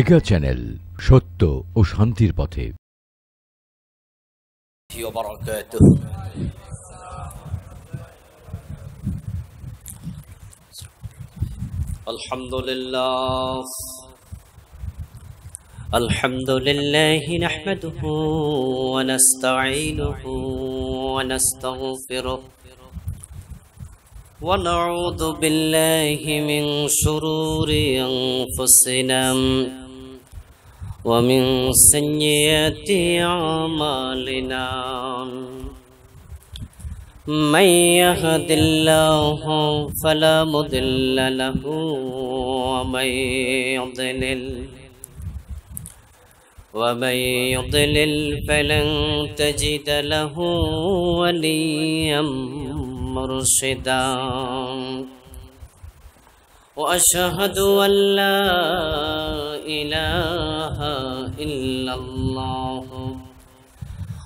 mega channel সত্য ও শান্তির পথে الحمد لله الحمد لله نحمده ونستعينه ونستغفره ونعوذ بالله من شرور أنفسنا ومن سيئات أعمالنا من يهد الله فلا مضل له ومن يضلل ومن يضلل فلن تجد له وليا مرشدا وأشهد أن لا إله إلا الله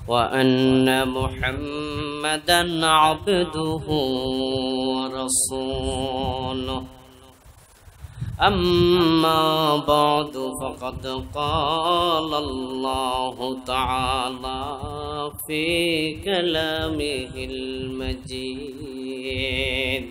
وأن محمدا عبده ورسوله أما بعد فقد قال الله تعالى في كلامه المجيد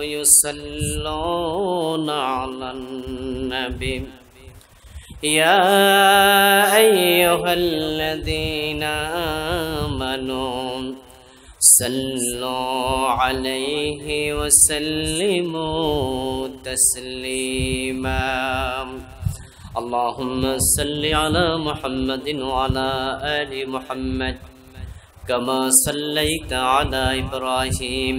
يصلون على النبي يا أيها الذين آمنوا صلوا عليه وسلموا تسليماً اللهم صل على محمد وعلى آل محمد كما صليت على إبراهيم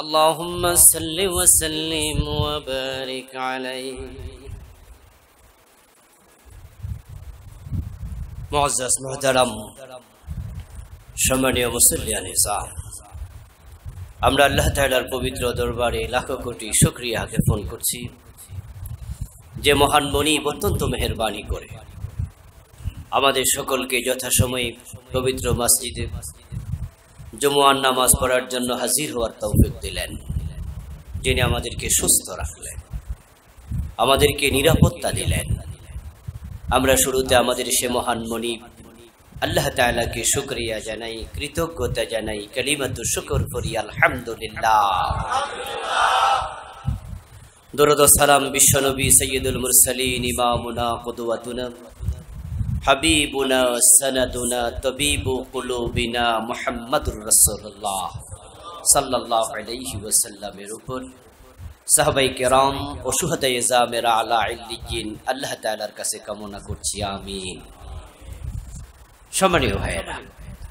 اللهم صل وسلم وبارك عليه معزز محترم সম্মানীয় মুসল্লিয়ান ইসলাম আমরা আল্লাহ তালার পবিত্র দরবারে লাখো কোটি সুক্রিয়াকে ফোন করছি যে মহান মনিব অত্যন্ত মেহরবানি করে আমাদের সকলকে যথাসময়ে পবিত্র মসজিদে জমুয়ার নামাজ পড়ার জন্য হাজির হওয়ার তৌফিক দিলেন যিনি আমাদেরকে সুস্থ রাখলেন আমাদেরকে নিরাপত্তা দিলেন আমরা শুরুতে আমাদের সে মহান মণি আল্লাহ তালাকে শুক্রিয়া জানাই কৃতজ্ঞতা জানাই কালিমাত শুকর করি আলহামদুলিল্লাহ দরদ সালাম বিশ্বনবী সৈয়দুল মুরসালিন ইমামুনা কদুয়াতুনা হাবিবুনা সনদুনা তবিবু কুলুবিনা উপর সাহবাই কেরাম ও আল্লাহ কাছে কামনা করছি আমি সম্মানীয় ভাইয়েরা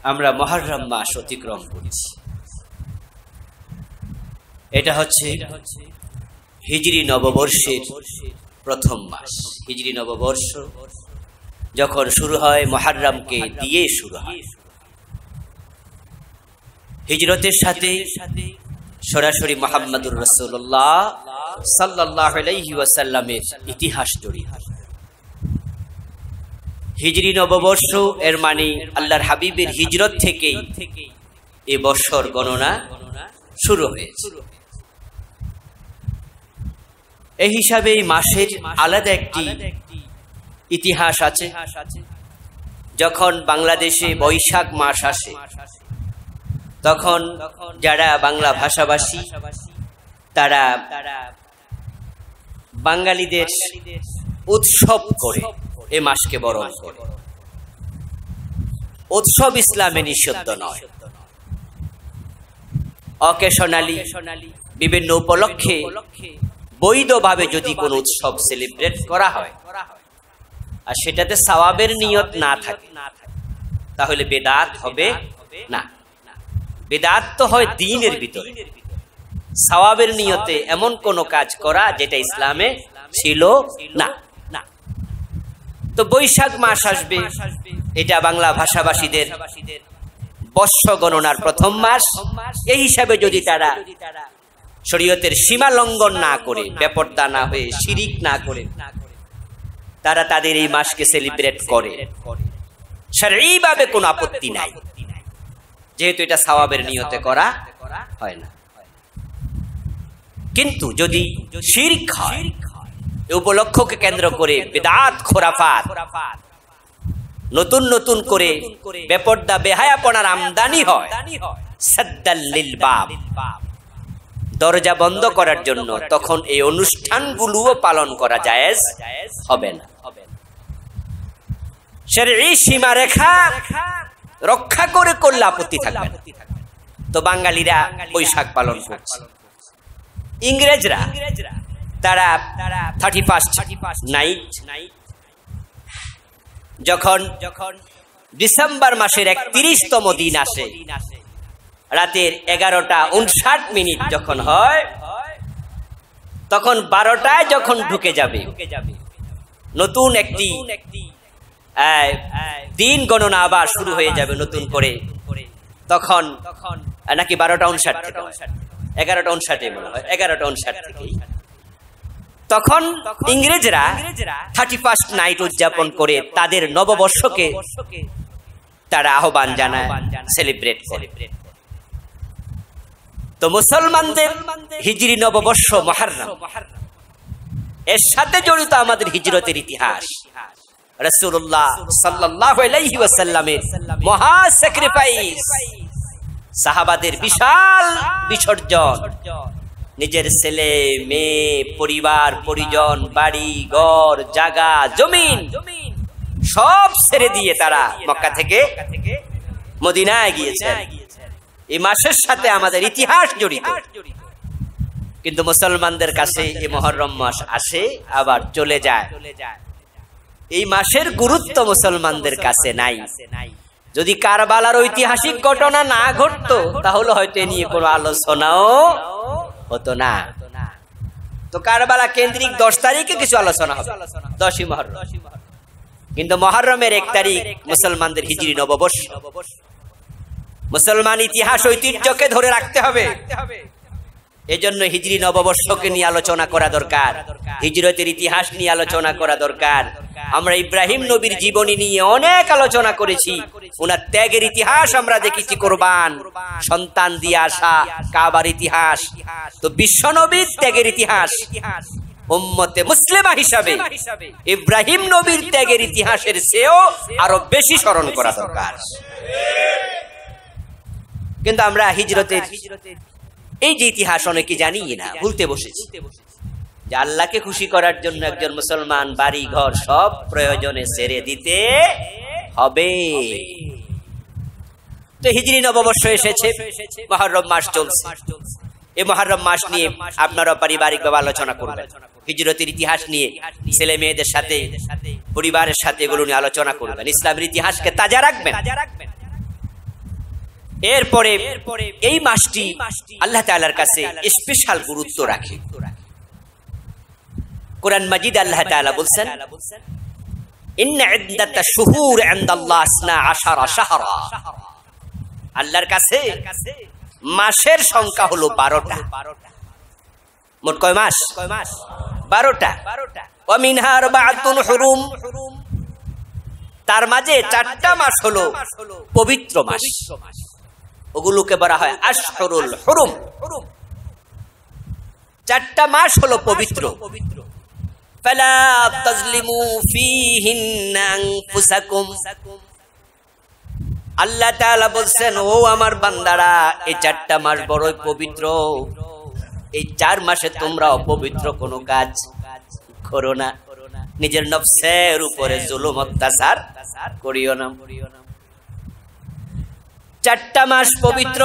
আমরা মহারম মাস অতিক্রম করেছি এটা হচ্ছে হিজড়ি নববর্ষের প্রথম মাস হিজড়ি নববর্ষ যখন শুরু হয় মহারামকে দিয়ে শুরু হয় হিজরতের সাথে সরাসরি মোহাম্মদুর রসুল্লাহ সাল্লাহ ইতিহাস জড়িয়ে হিজরি নববর্ষ এর মানে আল্লাহর হাবিবের হিজরত থেকে এ বছর গণনা শুরু হয়েছে এই হিসাবে মাসের আলাদা একটি ইতিহাস আছে যখন বাংলাদেশে বৈশাখ মাস আসে তখন যারা বাংলা ভাষাভাষী তারা বাঙালিদের উৎসব করে এ মাসকে বরণ করে উৎসব ইসলামে নিষিদ্ধ নয় অকেশনালি বিভিন্ন উপলক্ষে বৈধভাবে যদি কোনো উৎসব সেলিব্রেট করা হয় আর সেটাতে সওয়াবের নিয়ত না থাকে তাহলে বেদাত হবে না বেদাত তো হয় দিনের ভিতরে সওয়াবের নিয়তে এমন কোন কাজ করা যেটা ইসলামে ছিল না তো বৈশাখ মাস আসবে এটা বাংলা ভাষাভাষীদের বর্ষ গণনার প্রথম মাস এই হিসাবে যদি তারা শরীয়তের সীমা লঙ্ঘন না করে ব্যাপারদা না হয়ে শিরিক না করে তারা তাদের এই মাসকে সেলিব্রেট করে শারীভাবে কোনো আপত্তি নাই যেহেতু এটা সাওয়াবের নিয়তে করা হয় না কিন্তু যদি শির্ক হয় উপলক্ষকে কেন্দ্র করে বেদাত খোরাফাত নতুন নতুন করে বেপর্দা বেহায়াপনার আমদানি হয় সাদ্দাল্লিল বাব দরজা বন্ধ করার জন্য তখন এই অনুষ্ঠানগুলোও পালন করা জায়েজ হবে না এই সীমারেখা রক্ষা করে করলে আপত্তি থাকবে তো বাঙালিরা ওই শাক পালন করছে ইংরেজরা তারা থার্টি ফার্স্ট নাইট যখন যখন ডিসেম্বর মাসের তিরিশতম দিন আসে রাতের এগারোটা উনষাট মিনিট যখন হয় তখন বারোটায় যখন ঢুকে যাবে নতুন একটি দিন গণনা আবার শুরু হয়ে যাবে নতুন করে তখন নাকি বারোটা উনষাট এগারোটা উনষাটে মনে হয় এগারোটা উনষাট থেকে তখন ইংরেজরা থার্টি ফার্স্ট নাইট উদযাপন করে তাদের নববর্ষকে তারা আহ্বান জানায় সেলিব্রেট সেলিব্রেট তো মুসলমানদের হিজরি নববর্ষ মহার্নাম এর সাথে জড়িত আমাদের হিজরতের ইতিহাস রসুল্লাহ সাল্লাহ মহা স্যাক্রিফাইস সাহাবাদের বিশাল বিসর্জন নিজের ছেলে মেয়ে পরিবার পরিজন বাড়ি ঘর জাগা জমিন সব ছেড়ে দিয়ে তারা মক্কা থেকে মদিনায় গিয়েছে এই মাসের সাথে আমাদের ইতিহাস জড়িত কিন্তু মুসলমানদের কাছে এই মহরম মাস আসে আবার চলে যায় এই মাসের গুরুত্ব মুসলমানদের কাছে নাই যদি কারবালার ঐতিহাসিক ঘটনা না ঘটতো তাহলে হয়তো এ নিয়ে কোনো আলোচনাও হতো না তো কারবালা কেন্দ্রিক দশ তারিখে কিছু আলোচনা হবে দশই মহর কিন্তু মহরমের এক তারিখ মুসলমানদের হিজড়ি নববর্ষ মুসলমান ইতিহাস ঐতিহ্যকে ধরে রাখতে হবে এজন্য হিজড়ি নববর্ষকে নিয়ে আলোচনা করা দরকার হিজরতের ইতিহাস নিয়ে আলোচনা করা দরকার আমরা ইব্রাহিম নবীর জীবনী নিয়ে অনেক আলোচনা করেছি ওনার ত্যাগের ইতিহাস আমরা দেখেছি কোরবান সন্তান দিয়ে আসা কাবার ইতিহাস তো বিশ্ব নবীর ত্যাগের ইতিহাস মুসলিমা হিসাবে ইব্রাহিম নবীর ত্যাগের ইতিহাসের চেয়েও আরো বেশি স্মরণ করা দরকার কিন্তু আমরা হিজরতের এই যে ইতিহাস অনেকে জানি না ভুলতে বসেছি যে আল্লাহকে খুশি করার জন্য একজন মুসলমান বাড়ি ঘর সব প্রয়োজনে সেরে দিতে হবে তো হিজড়ি নববর্ষ এসেছে মহরম মাস চলছে এই মহরম মাস নিয়ে আপনারা পারিবারিক ভাবে আলোচনা করবেন হিজরতের ইতিহাস নিয়ে ছেলে মেয়েদের সাথে পরিবারের সাথে এগুলো নিয়ে আলোচনা করবেন ইসলামের ইতিহাসকে তাজা রাখবেন এরপরে এই মাসটি আল্লাহ তালার কাছে স্পেশাল গুরুত্ব রাখে কোরআন মাজিদ আল্লাহ বলছেন আল্লাহর কাছে মাসের সংখ্যা হলো বারোটা মোট কয় মাস কয় মাস বারোটা তার মাঝে চারটা মাস হলো পবিত্র মাস ওগুলোকে বলা হয় আশহরুল হরুম চারটা মাস হলো পবিত্র পবিত্র আল্লাহ বলছেন ও আমার বান্দারা এই চারটা মাস বড়ই পবিত্র এই চার মাসে তোমরা অপবিত্র কোনো কাজ করো না নিজের নবসের উপরে জুলুম অত্যাচার করিও না চারটা মাস পবিত্র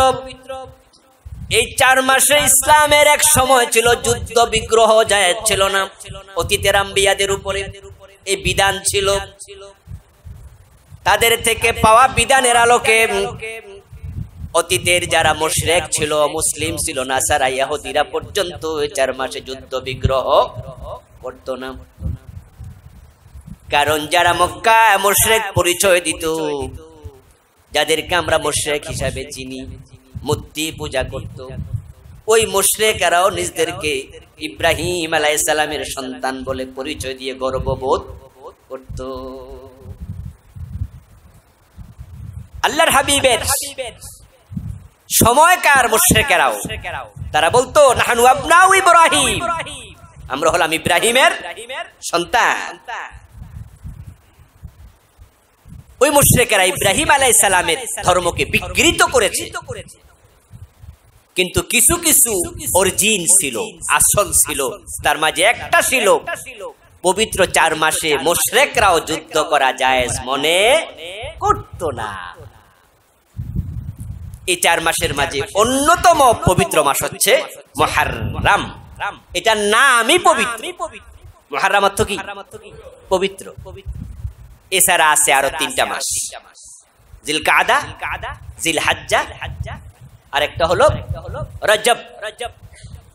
এই চার মাসে ইসলামের এক সময় ছিল যুদ্ধ বিগ্রহ যায় ছিল না অতীতের আম্বিয়াদের উপরে এই বিধান ছিল তাদের থেকে পাওয়া বিধানের আলোকে অতীতের যারা মুশরেক ছিল মুসলিম ছিল না সারা ইয়াহুদিরা পর্যন্ত চার মাসে যুদ্ধ বিগ্রহ করত না কারণ যারা মক্কা মুশরেক পরিচয় দিত যাদেরকে আমরা মুশরেক হিসাবে চিনি মূর্তি পূজা করত ওই মুশরেকেরাও নিজদেরকে ইব্রাহিম আলাইসালামের সন্তান বলে পরিচয় দিয়ে গর্ববোধ করত আল্লাহর হাবিবের সময়কার মুশরেকেরাও তারা বলতো নাহানু আবনাউ ইব্রাহিম আমরা হলাম ইব্রাহিমের সন্তান ওই মুশ্রেকেরা ইব্রাহিম আলাইসালামের ধর্মকে বিকৃত করেছে কিন্তু কিছু কিছু ওর জিন ছিল আসল ছিল তার মাঝে একটা ছিল পবিত্র চার মাসে মোশরেকরাও যুদ্ধ করা জায়েজ মনে করত না এই চার মাসের মাঝে অন্যতম পবিত্র মাস হচ্ছে মহারাম এটা না আমি পবিত্র মহারাম অর্থ কি পবিত্র এছাড়া আছে আরো তিনটা মাস জিল কাদা জিল হাজ্জা আর একটা হলো রজব রজব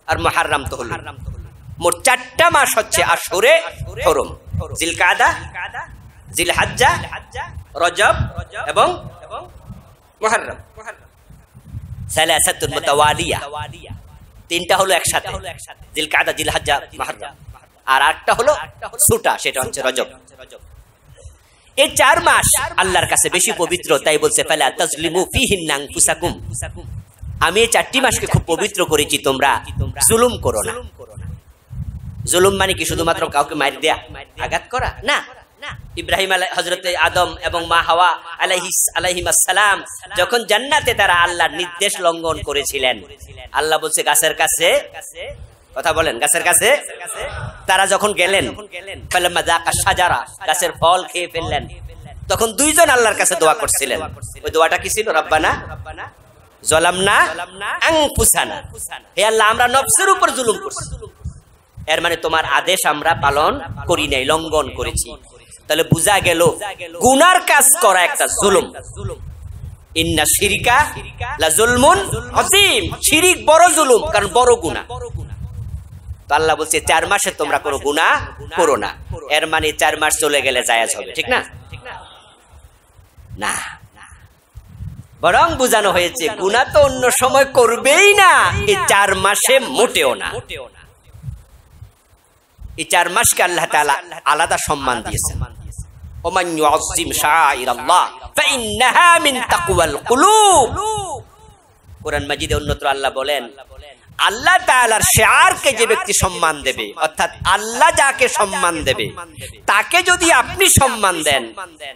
আর মহারাম তো হলো মোট চারটা মাস হচ্ছে আসরে হরম জিলকাদা জিলহাজ্জা রজব এবং মহারম সালাসাতুল মুতাওয়ালিয়া তিনটা হলো একসাথে আর আটটা হলো সুটা সেটা হচ্ছে রজব এই চার মাস আল্লাহর কাছে বেশি পবিত্র তাই বলছে ফালা তাজলিমু ফিহিন নাং ফুসাকুম আমি এই চারটি মাসকে খুব পবিত্র করেছি তোমরা জুলুম করো না জুলুম মানে কি শুধুমাত্র মানে কাউকে মার দেয়া আঘাত করা না ইব্রাহিম আলাই হজরত আদম এবং মা হাওয়া আলাহি আলাহিম আসসালাম যখন জান্নাতে তারা আল্লাহর নির্দেশ লঙ্ঘন করেছিলেন আল্লাহ বলছে গাছের কাছে কথা বলেন গাছের কাছে তারা যখন গেলেন সাজারা গাছের ফল খেয়ে ফেললেন তখন দুইজন আল্লাহর কাছে দোয়া করছিলেন ওই দোয়াটা কি ছিল রব্বানা রাব্বানা মানে আদেশ আমরা পালন করি নাই লঙ্ঘন শিরিক বড় জুলুম কারণ বড় আল্লাহ চার মাসে তোমরা কোনো গুনাহ করো না এর মানে চার মাস চলে গেলে জায়েজ হবে ঠিক না না বরং বোঝানো হয়েছে গুণা তো অন্য সময় করবেই না এই চার মাসে মোটেও না এই চার মাসকে আল্লাহ তালা আলাদা সম্মান দিয়েছেন কোরআন মাজিদে অন্যত্র আল্লাহ বলেন আল্লাহ তালার শেয়ারকে যে ব্যক্তি সম্মান দেবে অর্থাৎ আল্লাহ যাকে সম্মান দেবে তাকে যদি আপনি সম্মান দেন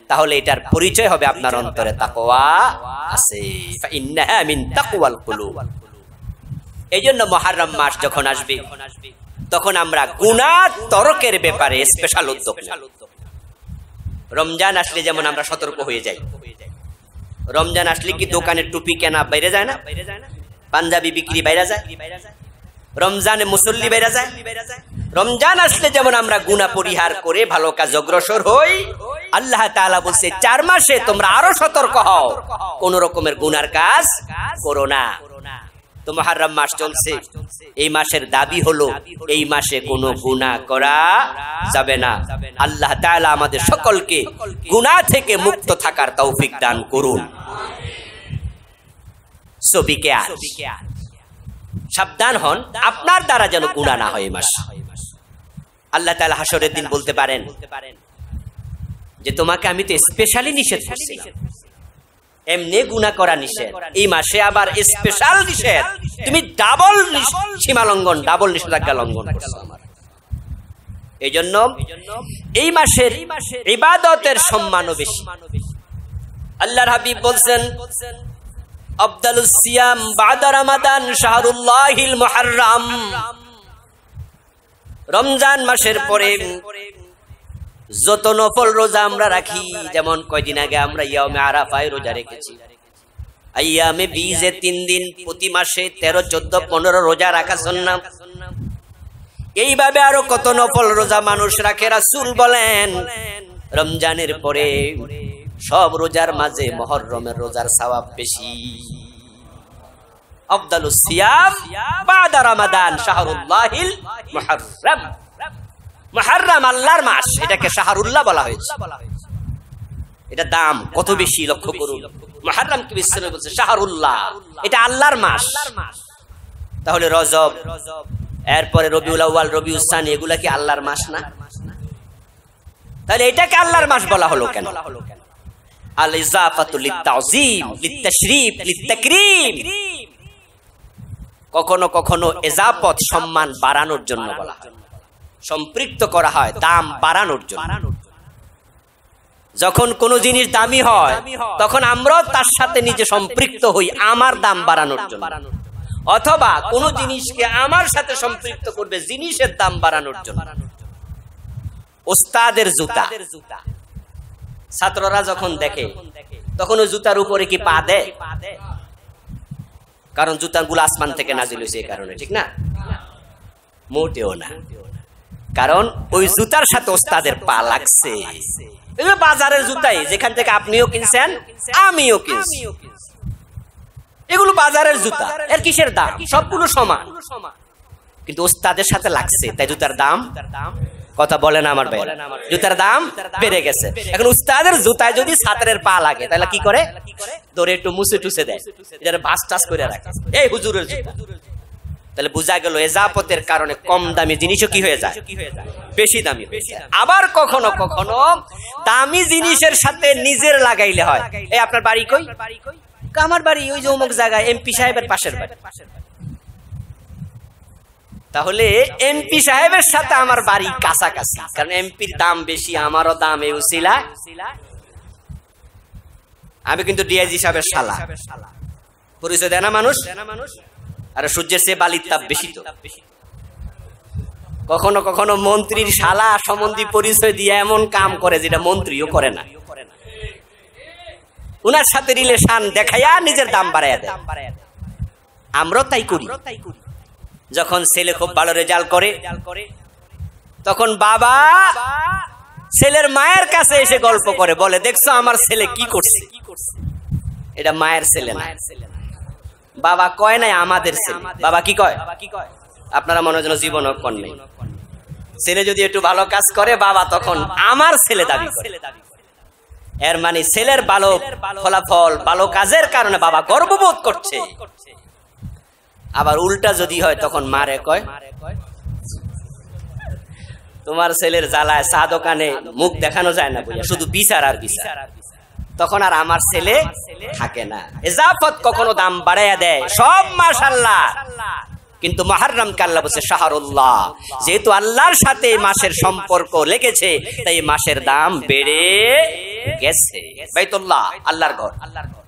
তাহলে এটার পরিচয় হবে আপনার অন্তরে তাকোয়া আছে এই জন্য মহারম মাস যখন আসবে তখন আমরা গুণা তরকের ব্যাপারে স্পেশাল উদ্যোগ রমজান আসলে যেমন আমরা সতর্ক হয়ে যাই রমজান আসলে কি দোকানের টুপি কেনা বাইরে যায় না বাইরে যায় না পাঞ্জাবি বিক্রি বাইরা যায় রমজানে মুসল্লি বাইরা যায় রমজান আসলে যেমন আমরা গুণা পরিহার করে ভালো কাজ অগ্রসর হই আল্লাহ তাআলা বলছে চার মাসে তোমরা আরো সতর্ক হও কোন রকমের গুনার কাজ করো না তো মহারাম মাস চলছে এই মাসের দাবি হলো এই মাসে কোনো গুণা করা যাবে না আল্লাহ তাআলা আমাদের সকলকে গুনাহ থেকে মুক্ত থাকার তৌফিক দান করুন সবিকে আর সাবধান হন আপনার দ্বারা যেন গুণা না হয় মাস আল্লাহ তালা হাসরের দিন বলতে পারেন যে তোমাকে আমি তো স্পেশালি নিষেধ করছিলাম এমনি গুণা করা নিষেধ এই মাসে আবার স্পেশাল নিষেধ তুমি ডাবল সীমা লঙ্ঘন ডাবল নিষেধাজ্ঞা লঙ্ঘন করছো আমার এই জন্য এই মাসের ইবাদতের সম্মানও বেশি আল্লাহর হাবিব বলছেন রমজান মাসের পরে যত নফল রোজা আমরা রাখি যেমন কয়দিন আগে আমরা ইয়ামে আরাফায় রোজা রেখেছি আইয়ামে বিজে তিন দিন প্রতি মাসে তেরো চোদ্দ পনেরো রোজা রাখা সন্ন্যাম এইভাবে আরো কত নফল রোজা মানুষ রাখে রাসুল বলেন রমজানের পরে সব রোজার মাঝে মহরমের রোজার সবাব বেশি লক্ষ্য করুন কি বলছে শাহরুল্লাহ এটা আল্লাহর মাস তাহলে রজব এরপরে রবিউল আউয়াল এগুলা কি আল্লাহর মাস না তাহলে এটাকে আল্লাহর মাস বলা হলো কেন কখনো কখনো এজাপত সম্মান বাড়ানোর জন্য বলা হয় সম্পৃক্ত করা হয় দাম বাড়ানোর জন্য যখন কোন জিনিস দামি হয় তখন আমরাও তার সাথে নিজে সম্পৃক্ত হই আমার দাম বাড়ানোর জন্য অথবা কোন জিনিসকে আমার সাথে সম্পৃক্ত করবে জিনিসের দাম বাড়ানোর জন্য ওস্তাদের জুতা ছাত্ররা যখন দেখে তখন ওই জুতার উপরে কি পা দেয় কারণ জুতার গুলো আসমান থেকে নাজিল হয়েছে এই কারণে ঠিক না মোটেও না কারণ ওই জুতার সাথে ওস্তাদের পা লাগছে বাজারের জুতাই যেখান থেকে আপনিও কিনছেন আমিও কিনছি এগুলো বাজারের জুতা এর কিসের দাম সবগুলো সমান কিন্তু ওস্তাদের সাথে লাগছে তাই জুতার দাম দাম কথা বলে না আমার ভাই জুতার দাম বেড়ে গেছে এখন উস্তাদের জুতায় যদি ছাত্রের পা লাগে তাহলে কি করে ধরে একটু মুছে টুসে দেয় যারা বাস টাস করে রাখে এই হুজুরের জুতা তাহলে বোঝা গেল এজাপতের কারণে কম দামি জিনিসও কি হয়ে যায় বেশি দামি আবার কখনো কখনো দামি জিনিসের সাথে নিজের লাগাইলে হয় এই আপনার বাড়ি কই আমার বাড়ি ওই যে অমুক জায়গায় এমপি সাহেবের পাশের বাড়ি তাহলে এমপি সাহেবের সাথে আমার বাড়ি কাছাকাছি কারণ এমপির দাম বেশি আমারও দাম এ উশিলা আমি কিন্তু ডিআইজি সাহেবের শালা পরিচয় দেয় না মানুষ আর সূর্যের সে বালির তাপ বেশি তো কখনো কখনো মন্ত্রীর শালা সম্বন্ধী পরিচয় দিয়ে এমন কাম করে যেটা মন্ত্রীও করে না উনার সাথে রিলেশন দেখাইয়া নিজের দাম বাড়াইয়া দেয় আমরাও তাই করি তাই করি যখন ছেলে খুব ভালো রেজাল্ট করে তখন বাবা ছেলের মায়ের কাছে এসে গল্প করে বলে দেখছো আমার ছেলে কি করছে এটা মায়ের ছেলে বাবা কয় নাই আমাদের ছেলে বাবা কি কয় আপনারা মনে যেন জীবন কন নেই ছেলে যদি একটু ভালো কাজ করে বাবা তখন আমার ছেলে দাবি করে এর মানে ছেলের ভালো ফলাফল ভালো কাজের কারণে বাবা গর্ববোধ করছে আবার উল্টা যদি হয় তখন মারে কয় তোমার ছেলের জ্বালায় চা দোকানে মুখ দেখানো যায় না বুঝা শুধু বিচার আর বিচার তখন আর আমার ছেলে থাকে না এজাফত কখনো দাম বাড়াইয়া দেয় সব আল্লাহ কিন্তু মহারাম কাল্লা বলছে শাহরুল্লাহ যেহেতু আল্লাহর সাথে মাসের সম্পর্ক লেগেছে তাই মাসের দাম বেড়ে গেছে বাইতুল্লাহ আল্লাহর ঘর আল্লাহর ঘর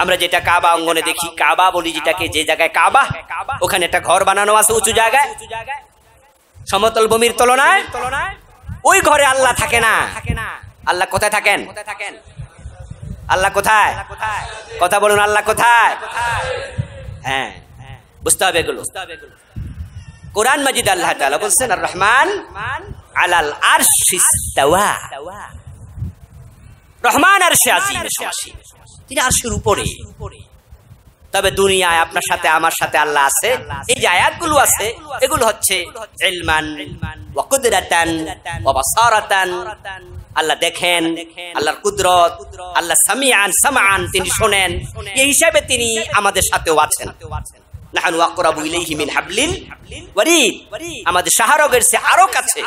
আমরা যেটা কাবা অঙ্গনে দেখি কাবা বলি যেটাকে যে জায়গায় কাবা ওখানে একটা ঘর বানানো আছে উঁচু জায়গায় সমতল ভূমির তুলনায় ওই ঘরে আল্লাহ থাকে না আল্লাহ কোথায় থাকেন আল্লাহ কোথায় কথা বলুন আল্লাহ কোথায় হ্যাঁ বুঝতে হবে এগুলো কোরআন মাজিদ আল্লাহ তাআলা বলছেন আর রহমান আলাল আরশিস তাওয়া রহমান আরশে আজিম সমাসীন তিনি আরশের উপরে তবে দুনিয়ায় আপনার সাথে আমার সাথে আল্লাহ আছে এই যে আয়াতগুলো আছে এগুলো হচ্ছে আল্লাহ দেখেন আল্লাহর কুদরত আল্লাহ সামিয়ান সামান তিনি শোনেন এই হিসাবে তিনি আমাদের সাথেও আছেন নাহানু আকরাবু ইলাইহি মিন হাবলিল ওয়ারিদ আমাদের সে আরো কাছে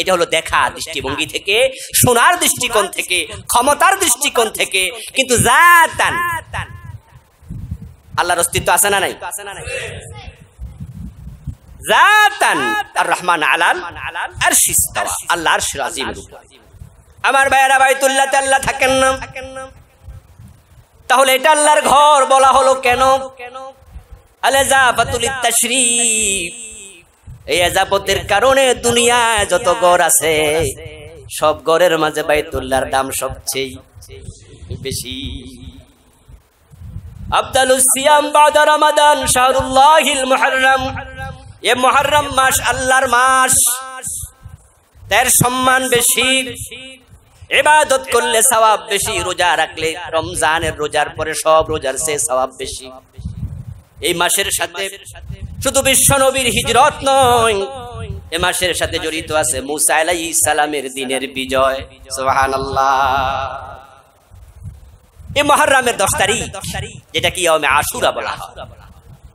এটা হলো দেখা দৃষ্টিভঙ্গি থেকে শোনার দৃষ্টিকোণ থেকে ক্ষমতার দৃষ্টিকোণ থেকে কিন্তু জাতান আল্লাহর অস্তিত্ব আছে না নাই জাতান আর রহমান আলাল আর আমার আল্লাহ থাকেন না তাহলে এটা আল্লাহর ঘর বলা হলো কেন কেন কারণে দুনিয়া যত গড় আছে সব গড়ের মাঝে বাইতুল্লাহর দাম সবচেয়ে বেশি এ মাস আল্লাহর মাস সম্মান বেশি ইবাদত করলে সওয়াব বেশি রোজা রাখলে রমজানের রোজার পরে সব রোজার সে সবাব বেশি এই মাসের সাথে শুধু বিশ্ব নবীর হিজরত নয় এ মাসের সাথে জড়িত আছে মুসা আলাই সালামের দিনের বিজয় সোহান মহারামের দশ তারিখ যেটা কি আশুরা বলা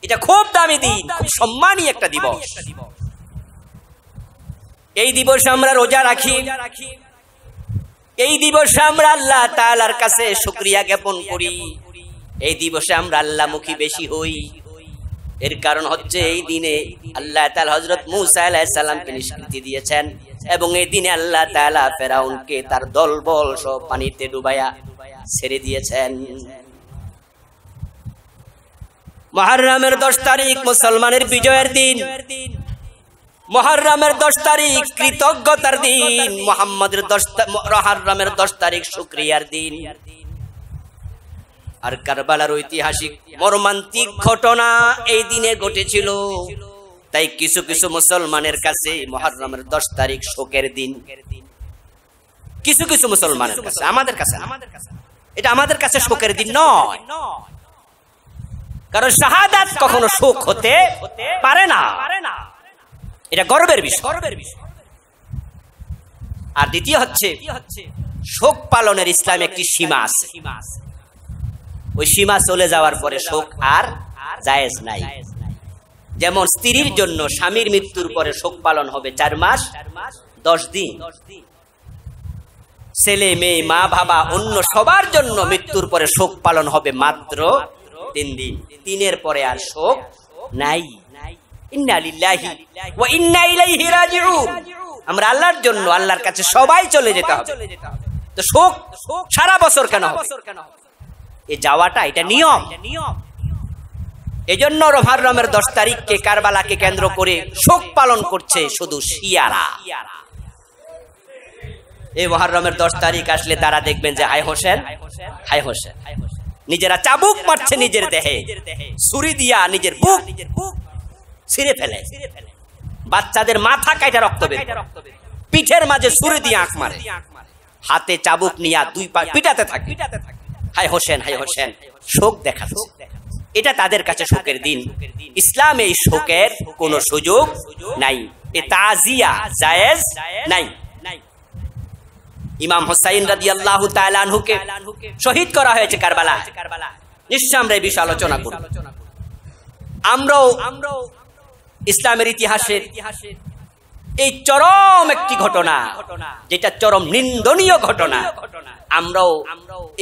এটা খুব দামি দিন খুব সম্মানী একটা দিবস এই দিবসে আমরা রোজা রাখি এই দিবসে আমরা আল্লাহ তালার কাছে শুক্রিয়া জ্ঞাপন করি এই দিবসে আমরা আল্লাহমুখী বেশি হই এর কারণ হচ্ছে এই দিনে আল্লাহ তাল হজরত মুসা আলাহ সাল্লামকে নিষ্কৃতি দিয়েছেন এবং এই দিনে আল্লাহ তালা ফেরাউনকে তার দল বল সব পানিতে ডুবাইয়া ছেড়ে দিয়েছেন মহারামের দশ তারিখ মুসলমানের বিজয়ের দিন মহারামের দশ তারিখ কৃতজ্ঞতার দিন মোহাম্মদের দশ মহারামের দশ তারিখ শুক্রিয়ার দিন আর কারবালার ঐতিহাসিক মর্মান্তিক ঘটনা এই দিনে ঘটেছিল তাই কিছু কিছু মুসলমানের কাছে মহারমের দশ তারিখ শোকের দিন কিছু কিছু মুসলমানের কাছে আমাদের কাছে এটা আমাদের কাছে শোকের দিন নয় কারণ শাহাদাত কখনো শোক হতে পারে না এটা গর্বের বিষয় গর্বের বিষয় আর দ্বিতীয় হচ্ছে শোক পালনের ইসলামে একটি সীমা আছে সীমা আছে ওই সীমা চলে যাওয়ার পরে শোক আর জায়েজ নাই যেমন স্ত্রীর জন্য স্বামীর মৃত্যুর পরে শোক পালন হবে চার মাস দশ দিন ছেলে মেয়ে মা বাবা অন্য সবার জন্য মৃত্যুর পরে শোক পালন হবে মাত্র তিন দিন তিনের পরে আর শোক নাই আমরা আল্লাহর জন্য আল্লাহর কাছে সবাই চলে যেতে হবে তো শোক সারা বছর কেন হবে এই যাওয়াটা এটা নিয়ম এজন্য রমের দশ তারিখকে কারবালাকে কেন্দ্র করে শোক পালন করছে শুধু শিয়ারা এই মহারমের দশ তারিখ আসলে তারা দেখবেন যে হাই হোসেন হাই হোসেন নিজেরা চাবুক মারছে নিজের দেহে ছুরি দিয়া নিজের বুক নিজের বুক ছিঁড়ে ফেলে বাচ্চাদের মাথা কাইটা রক্ত পিঠের মাঝে ছুরি দিয়ে আঁক মারে হাতে চাবুক নিয়ে দুই পা পিটাতে থাকে পিটাতে থাকে হায় হোসেন হায় হোসেন শোক দেখা এটা তাদের কাছে শোকের দিন ইসলাম এই শোকের কোন সুযোগ নাই এ তাজিয়া জায়েজ নাই ইমাম হোসাইন রাজি আল্লাহ তালানহুকে শহীদ করা হয়েছে কারবালা নিশ্চয় আমরা এই বিষয়ে আলোচনা করব আমরাও আমরাও ইসলামের ইতিহাসের ইতিহাসের এই চরম একটি ঘটনা যেটা চরম নিন্দনীয় ঘটনা আমরাও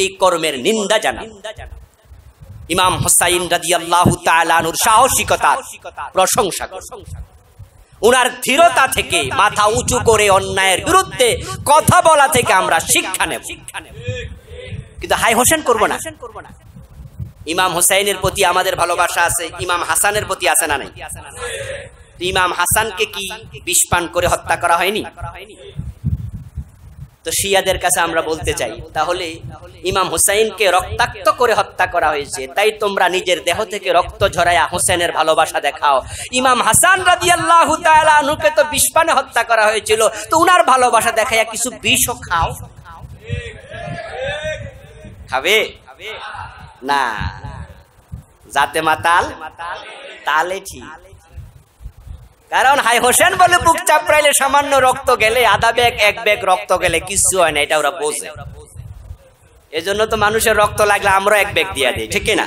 এই কর্মের নিন্দা জানা ইমাম হোসাইন রাজিয়ালুর সাহসিকতা প্রশংসা উনার ধীরতা থেকে মাথা উঁচু করে অন্যায়ের বিরুদ্ধে কথা বলা থেকে আমরা শিক্ষা নেব কিন্তু হাই হোসেন করবো না ইমাম হোসাইনের প্রতি আমাদের ভালোবাসা আছে ইমাম হাসানের প্রতি আছে না নাই ইমাম হাসানকে কি বিষ করে হত্যা করা হয়নি তো শিয়াদের কাছে আমরা বলতে চাই তাহলে ইমাম হুসাইনকে রক্তাক্ত করে হত্যা করা হয়েছে তাই তোমরা নিজের দেহ থেকে রক্ত ঝরাইয়া হোসেনের ভালোবাসা দেখাও ইমাম হাসান রাজি তো বিষপানে হত্যা করা হয়েছিল তো উনার ভালোবাসা দেখাইয়া কিছু বিষও খাও খাবে না যাতে মাতাল তালে ঠিক কারণ হাই হোসেন বলে বুক চাপড়াইলে সামান্য রক্ত গেলে আধা ব্যাগ এক ব্যাগ রক্ত গেলে কিচ্ছু হয় না এটা ওরা বোঝে এজন্য তো মানুষের রক্ত লাগলে আমরা এক ব্যাগ দিয়া দিই ঠিক না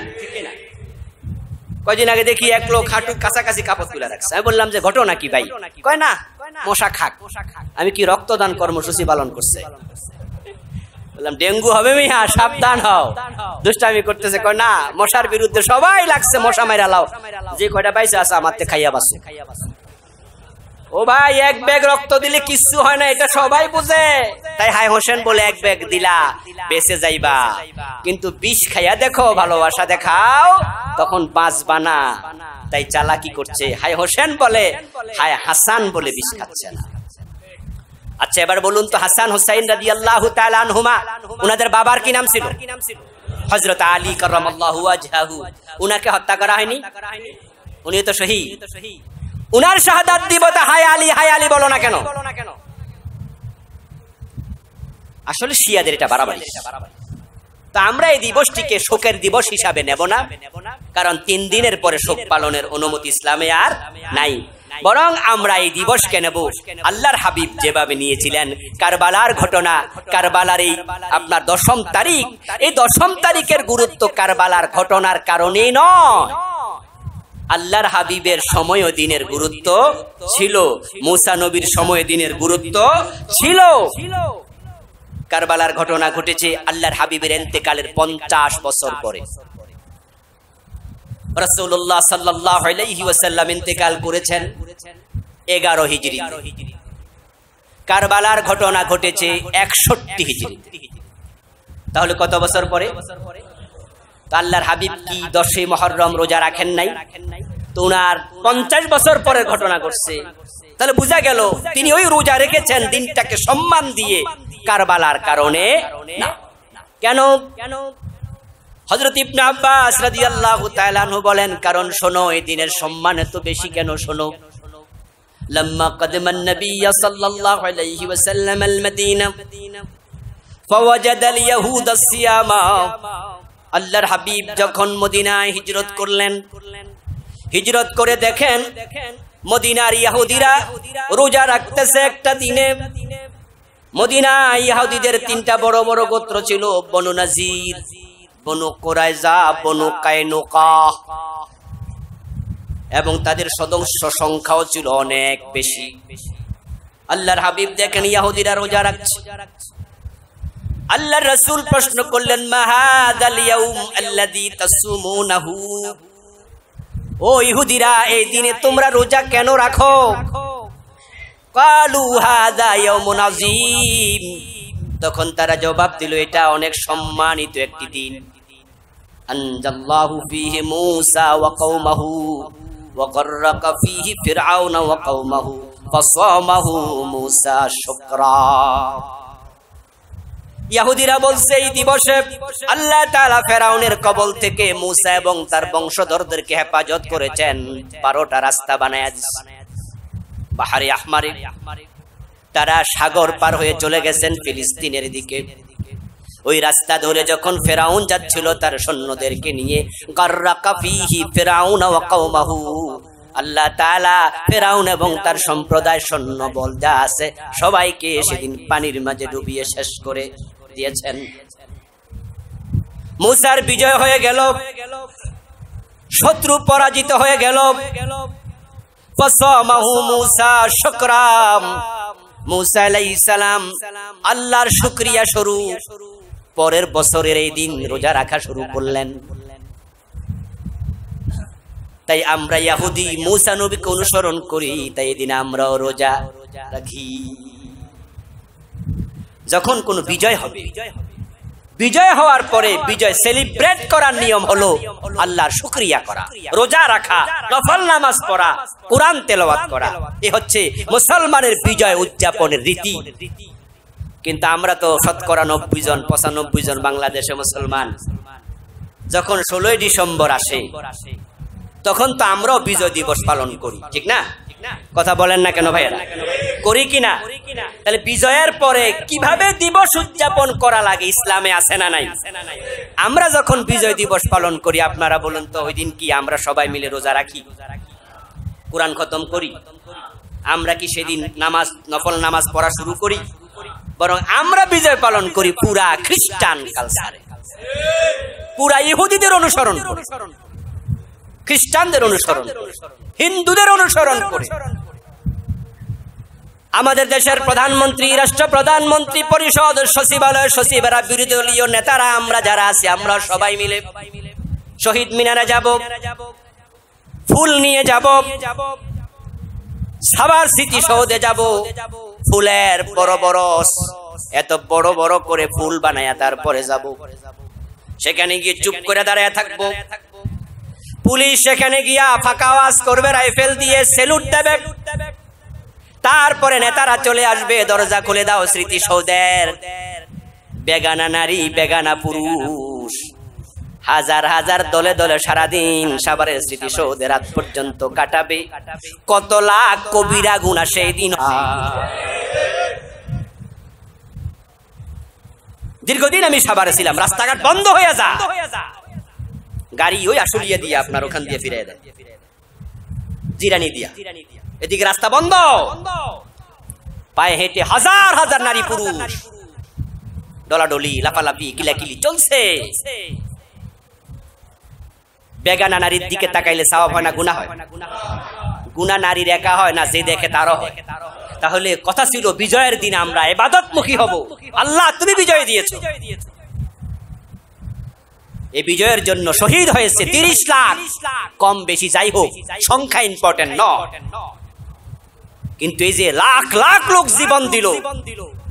কয়দিন আগে দেখি এক লোক হাঁটু কাছাকাছি কাপড় তুলে রাখছে আমি বললাম যে ঘটনা কি ভাই কয় না মশা খাক আমি কি রক্তদান কর্মসূচি পালন করছে বললাম ডেঙ্গু হবে মিয়া সাবধান হও দুষ্টামি করতেছে কয় না মশার বিরুদ্ধে সবাই লাগছে মশা মাইরা লাও যে কয়টা পাইছে আছে আমার খাইয়া বাসু খাইয়া বাসু ও ভাই এক ব্যাগ রক্ত দিলে কিচ্ছু হয় না এটা সবাই বুঝে তাই হাই হোসেন বলে এক ব্যাগ দিলা বেঁচে যাইবা কিন্তু বিষ খাইয়া দেখো ভালোবাসা দেখাও তখন বাঁচবা না তাই চালা কি করছে হাই হোসেন বলে হাই হাসান বলে বিষ খাচ্ছে না আচ্ছা এবার বলুন তো হাসান হুসাইন রাজি আল্লাহ হুমা ওনাদের বাবার কি নাম ছিল হজরত আলী করম আল্লাহ উনাকে হত্যা করা হয়নি উনি তো শহীদ উনার শাহাদাত দিব তা হায় আলী হায় আলী বলো না কেন আসলে শিয়াদের এটা বাড়াবাড়ি তা আমরা এই দিবসটিকে শোকের দিবস হিসাবে নেব না কারণ তিন দিনের পরে শোক পালনের অনুমতি ইসলামে আর নাই বরং আমরা এই দিবসকে নেব আল্লাহর হাবিব যেভাবে নিয়েছিলেন কারবালার ঘটনা কারবালার এই আপনার দশম তারিখ এই দশম তারিখের গুরুত্ব কারবালার ঘটনার কারণেই নয় আল্লাহর হাবিবের সময় দিনের গুরুত্ব ছিল মুসা নবীর সময় দিনের গুরুত্ব ছিল কারবালার ঘটনা ঘটেছে আল্লাহর হাবিবের এন্তেকালের পঞ্চাশ বছর পরে রসুল্লাহ সাল্লাহ ওয়াসাল্লাম ইন্তেকাল করেছেন এগারো হিজড়ি কারবালার ঘটনা ঘটেছে একষট্টি হিজড়ি তাহলে কত বছর পরে আল্লাহর হাবিব কি দশে মহরম রোজা রাখেন নাই তো উনার পঞ্চাশ বছর পরের ঘটনা করছে তাহলে বোঝা গেল তিনি ওই রোজা রেখেছেন দিনটাকে সম্মান দিয়ে কারবালার কারণে কেন কেন হজরত আব্বাস বলেন কারণ শোনো এই দিনের সম্মান এত বেশি কেন শোনো لما قدم النبي صلى الله عليه وسلم المدينه فوجد اليهود الصيام আল্লাহর হাবিব যখন মদিনায় হিজরত করলেন হিজরত করে দেখেন মদিনার ইয়াহুদিরা রোজা রাখতেছে একটা দিনে মদিনা ইয়াহুদিদের তিনটা বড় বড় গোত্র ছিল নাজির কোরাইজা এবং তাদের সদস্য সংখ্যাও ছিল অনেক বেশি আল্লাহর হাবিব দেখেন ইয়াহুদিরা রোজা রাখছে আল্লাহ রসুল প্রশ্ন করলেন ও ইহুদিরা এই দিনে তোমরা রোজা কেন রাখো তখন তারা জবাব দিল এটা অনেক সম্মানিত একটি দিন আনজাল্লাহু ফিহি মূসা ইয়াহুদিরা বলছে এই দিবসে আল্লাহ তালা ফেরাউনের কবল থেকে মুসা এবং তার বংশধরদেরকে হেফাজত করেছেন বারোটা রাস্তা বানায় বাহারি আহমারি তারা সাগর পার হয়ে চলে গেছেন ফিলিস্তিনের দিকে ওই রাস্তা ধরে যখন ফেরাউন যাচ্ছিল তার সৈন্যদেরকে নিয়ে কার্রাকাফিহি ফেরাউন ওয়াকাউমাহু আল্লাহ তালা ফেরাউন এবং তার সম্প্রদায় সৈন্য বল যা আছে সবাইকে সেদিন পানির মাঝে ডুবিয়ে শেষ করে দিয়েছেন মুসার বিজয় হয়ে গেল শত্রু পরাজিত হয়ে গেল আল্লাহর শুক্রিয়া শুরু পরের বছরের এই দিন রোজা রাখা শুরু করলেন তাই আমরা ইয়াহুদি মুসা নবীকে অনুসরণ করি তাই এদিন আমরা রোজা রাখি যখন কোনো বিজয় হবে বিজয় হওয়ার পরে বিজয় সেলিব্রেট করার নিয়ম হলো আল্লাহর শুক্রিয়া করা রোজা রাখা নফল নামাজ পড়া কোরআন তেলাওয়াত করা এ হচ্ছে মুসলমানের বিজয় উদযাপনের রীতি কিন্তু আমরা তো শতকরা নব্বই জন পঁচানব্বই জন বাংলাদেশে মুসলমান যখন ষোলোই ডিসেম্বর আসে তখন তো আমরাও বিজয় দিবস পালন করি ঠিক না কথা বলেন না কেন ভাইয়ের করি কিনা তাহলে বিজয়ের পরে কিভাবে দিবস উদযাপন করা লাগে ইসলামে আসে না নাই আমরা যখন বিজয় দিবস পালন করি আপনারা বলুন তো ওই দিন কি আমরা সবাই মিলে রোজা রাখি কোরআন খতম করি আমরা কি সেদিন নামাজ নকল নামাজ পড়া শুরু করি বরং আমরা বিজয় পালন করি পুরা খ্রিস্টান কালচারে পুরা ইহুদিদের অনুসরণ অনুসরণ খ্রিস্টানদের অনুসরণ হিন্দুদের অনুসরণ করে আমাদের দেশের প্রধানমন্ত্রী রাষ্ট্র প্রধানমন্ত্রী পরিষদ সচিবালয় সচিবেরা বিরোধী দলীয় নেতারা আমরা যারা আছি আমরা সবাই মিলে শহীদ মিনারে যাব ফুল নিয়ে যাব সাবার স্মৃতি সৌদে যাব ফুলের বড় বড় এত বড় বড় করে ফুল বানায় তারপরে যাব সেখানে গিয়ে চুপ করে দাঁড়ায় থাকবো পুলিশ সেখানে গিয়া ফাঁকা আওয়াজ করবে রাইফেল দিয়ে সেলুট দেবে তারপরে নেতারা চলে আসবে দরজা খুলে দাও স্মৃতিসৌধের বেগানা নারী বেগানা পুরুষ হাজার হাজার দলে দলে সারাদিন সাবারের সৌদের রাত পর্যন্ত কাটাবে কত লাখ কবিরা গুণা সেই দিন দীর্ঘদিন আমি সাবারে ছিলাম রাস্তাঘাট বন্ধ হয়ে যা গাড়ি ওই আসলিয়া দিয়ে আপনার ওখান দিয়ে ফিরে দেয় জিরানি দিয়া এদিকে রাস্তা বন্ধ পায়ে হেঁটে হাজার হাজার নারী পুরুষ ডলাডলি লাফালাফি কিলাকিলি চলছে বেগানা নারীর দিকে তাকাইলে সাওয়াব হয় না গুণা হয় গুণা নারীর একা হয় না যে দেখে তারও হয় তাহলে কথা ছিল বিজয়ের দিন আমরা এবাদতমুখী হব আল্লাহ তুমি বিজয় দিয়েছো এই বিজয়ের জন্য শহীদ হয়েছে তিরিশ লাখ কম বেশি যাই হোক সংখ্যা ইম্পর্টেন্ট কিন্তু এই যে লাখ লাখ লোক জীবন দিল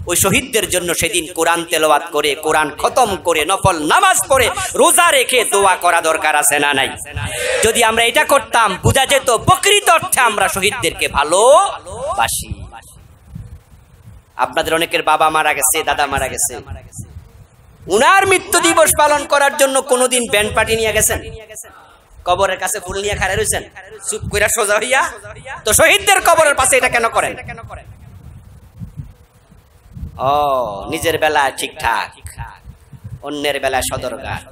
ওই শহীদদের জন্য সেদিন কোরআন তেলাওয়াত করে কোরআন খতম করে নফল নামাজ পড়ে রোজা রেখে দোয়া করা দরকার আছে না নাই যদি আমরা এটা করতাম বোঝা যেত প্রকৃত অর্থে আমরা শহীদদেরকে ভালোবাসি আপনাদের অনেকের বাবা মারা গেছে দাদা মারা গেছে উনার মৃত্যু দিবস পালন করার জন্য কোনোদিন ব্যান্ড পার্টি নিয়ে গেছেন কবরের কাছে ফুল নিয়ে খারে রয়েছেন চুপ করে সোজা হইয়া তো শহীদদের কবরের পাশে এটা কেন করেন ও নিজের বেলা ঠিকঠাক অন্যের বেলা সদরঘাট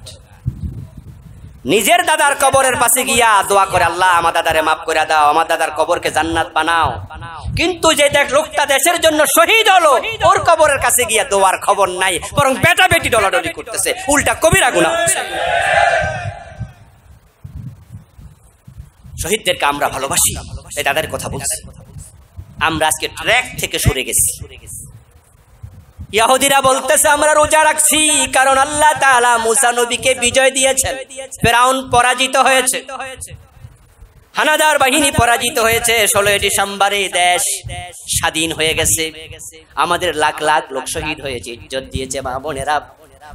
নিজের দাদার কবরের পাশে গিয়া দোয়া করে আল্লাহ আমার দাদারে মাফ করে দাও আমার দাদার কবরকে জান্নাত বানাও কিন্তু যে দেখ লোকটা দেশের জন্য শহীদ হলো ওর কবরের কাছে গিয়া দোয়ার খবর নাই বরং বেটা বেটি ডলাডলি করতেছে উল্টা কবিরা গুণা হচ্ছে শহীদদেরকে আমরা ভালোবাসি দাদার কথা বলছি আমরা আজকে ট্র্যাক থেকে সরে গেছি ইয়াহুদিরা বলতেছে আমরা রোজা রাখছি কারণ আল্লাহ তাআলা মুসা নবীকে বিজয় দিয়েছেন ফেরাউন পরাজিত হয়েছে হানাদার বাহিনী পরাজিত হয়েছে ষোলোই ডিসেম্বরে দেশ স্বাধীন হয়ে গেছে আমাদের লাখ লাখ লোক শহীদ হয়েছে ইজ্জত দিয়েছে মা বোনেরা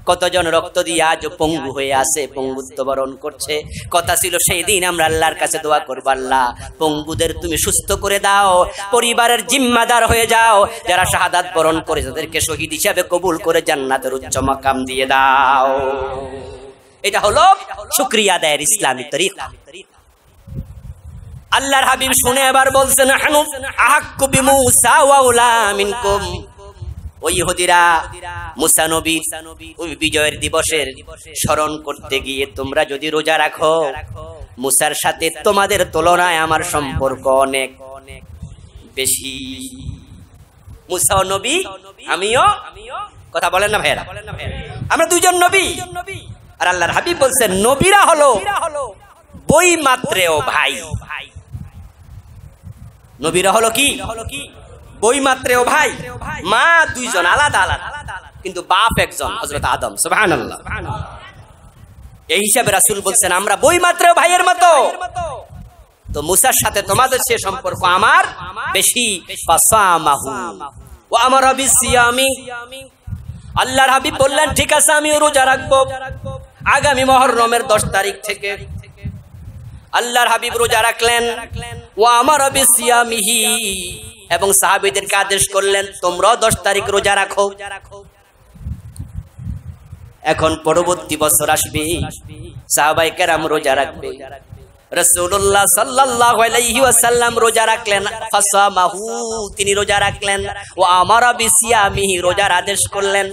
কতজন রক্ত দিয়ে আজ পঙ্গু হয়ে আছে পঙ্গুত্ব বরণ করছে কথা ছিল সেই দিন আমরা আল্লাহর কাছে দোয়া করবো আল্লাহ পঙ্গুদের তুমি সুস্থ করে দাও পরিবারের জিম্মাদার হয়ে যাও যারা শাহাদাত বরণ করে তাদেরকে শহীদ হিসাবে কবুল করে জান্নাতের উচ্চ মাকাম দিয়ে দাও এটা হলো শুক্রিয়া দেয়ের ইসলামী তরিকা আল্লাহর হাবিব শুনে আবার বলছেন আহাক্কু বিমুসা ওয়া উলা মিনকুম বিজয়ের দিবসের স্মরণ করতে গিয়ে তোমরা যদি রোজা রাখো মুসার সাথে তোমাদের তুলনায় আমার সম্পর্ক অনেক বেশি মুসা নবী আমিও কথা বলেন না ভাইরা আমরা দুজন নবী আর আল্লাহর হাবিব বলছেন নবীরা হলো বই মাত্রেও ভাই নবীরা হলো কি হলো কি বই মাত্রে ও ভাই মা দুইজন আলাদা আলাদা কিন্তু বাপ একজন হজরত আদম সোহান এই হিসাবে রাসুল বলছেন আমরা বই মাত্র ভাইয়ের মতো তো মুসার সাথে তোমাদের সে সম্পর্ক আমার বেশি ও আমার আমি আল্লাহর হাবিব বললেন ঠিক আছে আমি রোজা রাখবো আগামী মহরমের দশ তারিখ থেকে আল্লাহর হাবিব রোজা রাখলেন ও আমার সিয়ামিহি এবং সাহাবিদেরকে আদেশ করলেন তোমরাও দশ তারিখ রোজা রাখো এখন পরবর্তী বছর আসবে সাহাবাই কেরাম রোজা রাখবে রসুল্লাহ সাল্লাহ আলাইসাল্লাম রোজা রাখলেন ফাসামাহু তিনি রোজা রাখলেন ও আমার বিসিয়ামিহি রোজার আদেশ করলেন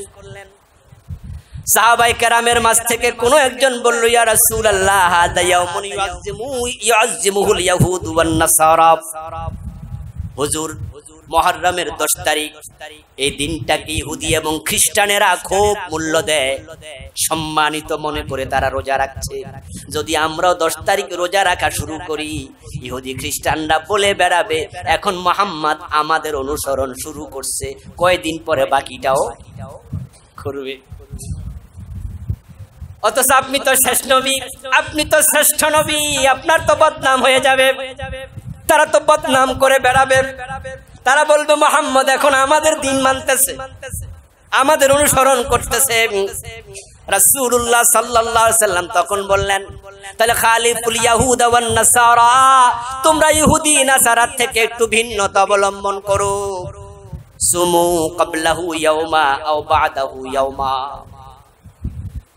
সাহাবাই কেরামের মাছ থেকে কোন একজন বললো ইয়া রাসূল হুজুর মহরমের দশ তারিখ এই দিনটাকে ইহুদি এবং খ্রিস্টানেরা খুব মূল্য দেয় সম্মানিত মনে করে তারা রোজা রাখছে যদি আমরাও দশ তারিখ রোজা রাখা শুরু করি ইহুদি খ্রিস্টানরা বলে বেড়াবে এখন মোহাম্মদ আমাদের অনুসরণ শুরু করছে কয়েকদিন পরে বাকিটাও করবে অথচ আপনি তো শেষ নবী আপনি তো শ্রেষ্ঠ নবী আপনার তো বদনাম হয়ে যাবে তারা তো বদনাম করে বেড়াবে তারা বলবে মোহাম্মদ এখন আমাদের দিন মানতেছে আমাদের অনুসরণ করতেছে রাসূলুল্লাহ সাল্লাম তখন বললেন তাহলে তোমরা ইহুদি থেকে একটু ভিন্নতা অবলম্বন করো সুমু ক্বাবলাহু ইয়াউমা আও বাদাহু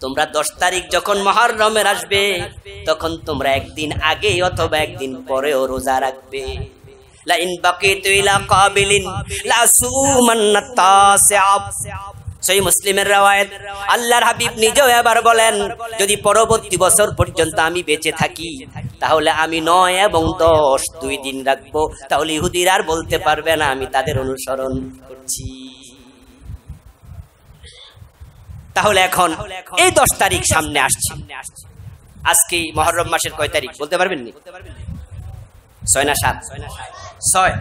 তোমরা দশ তারিখ যখন মহারমের আসবে তখন তোমরা একদিন আগে অথবা একদিন পরেও রোজা রাখবে লাইন সেই মুসলিমের আল্লাহর হাবিব নিজেও এবার বলেন যদি পরবর্তী বছর পর্যন্ত আমি বেঁচে থাকি তাহলে আমি নয় এবং দশ দুই দিন রাখবো তাহলে ইহুদির আর বলতে পারবে না আমি তাদের অনুসরণ করছি তাহলে এখন এই দশ তারিখ সামনে আসছে আজকে মহরম মাসের কয় তারিখ বলতে পারবেন নি ছয় না সাত ছয়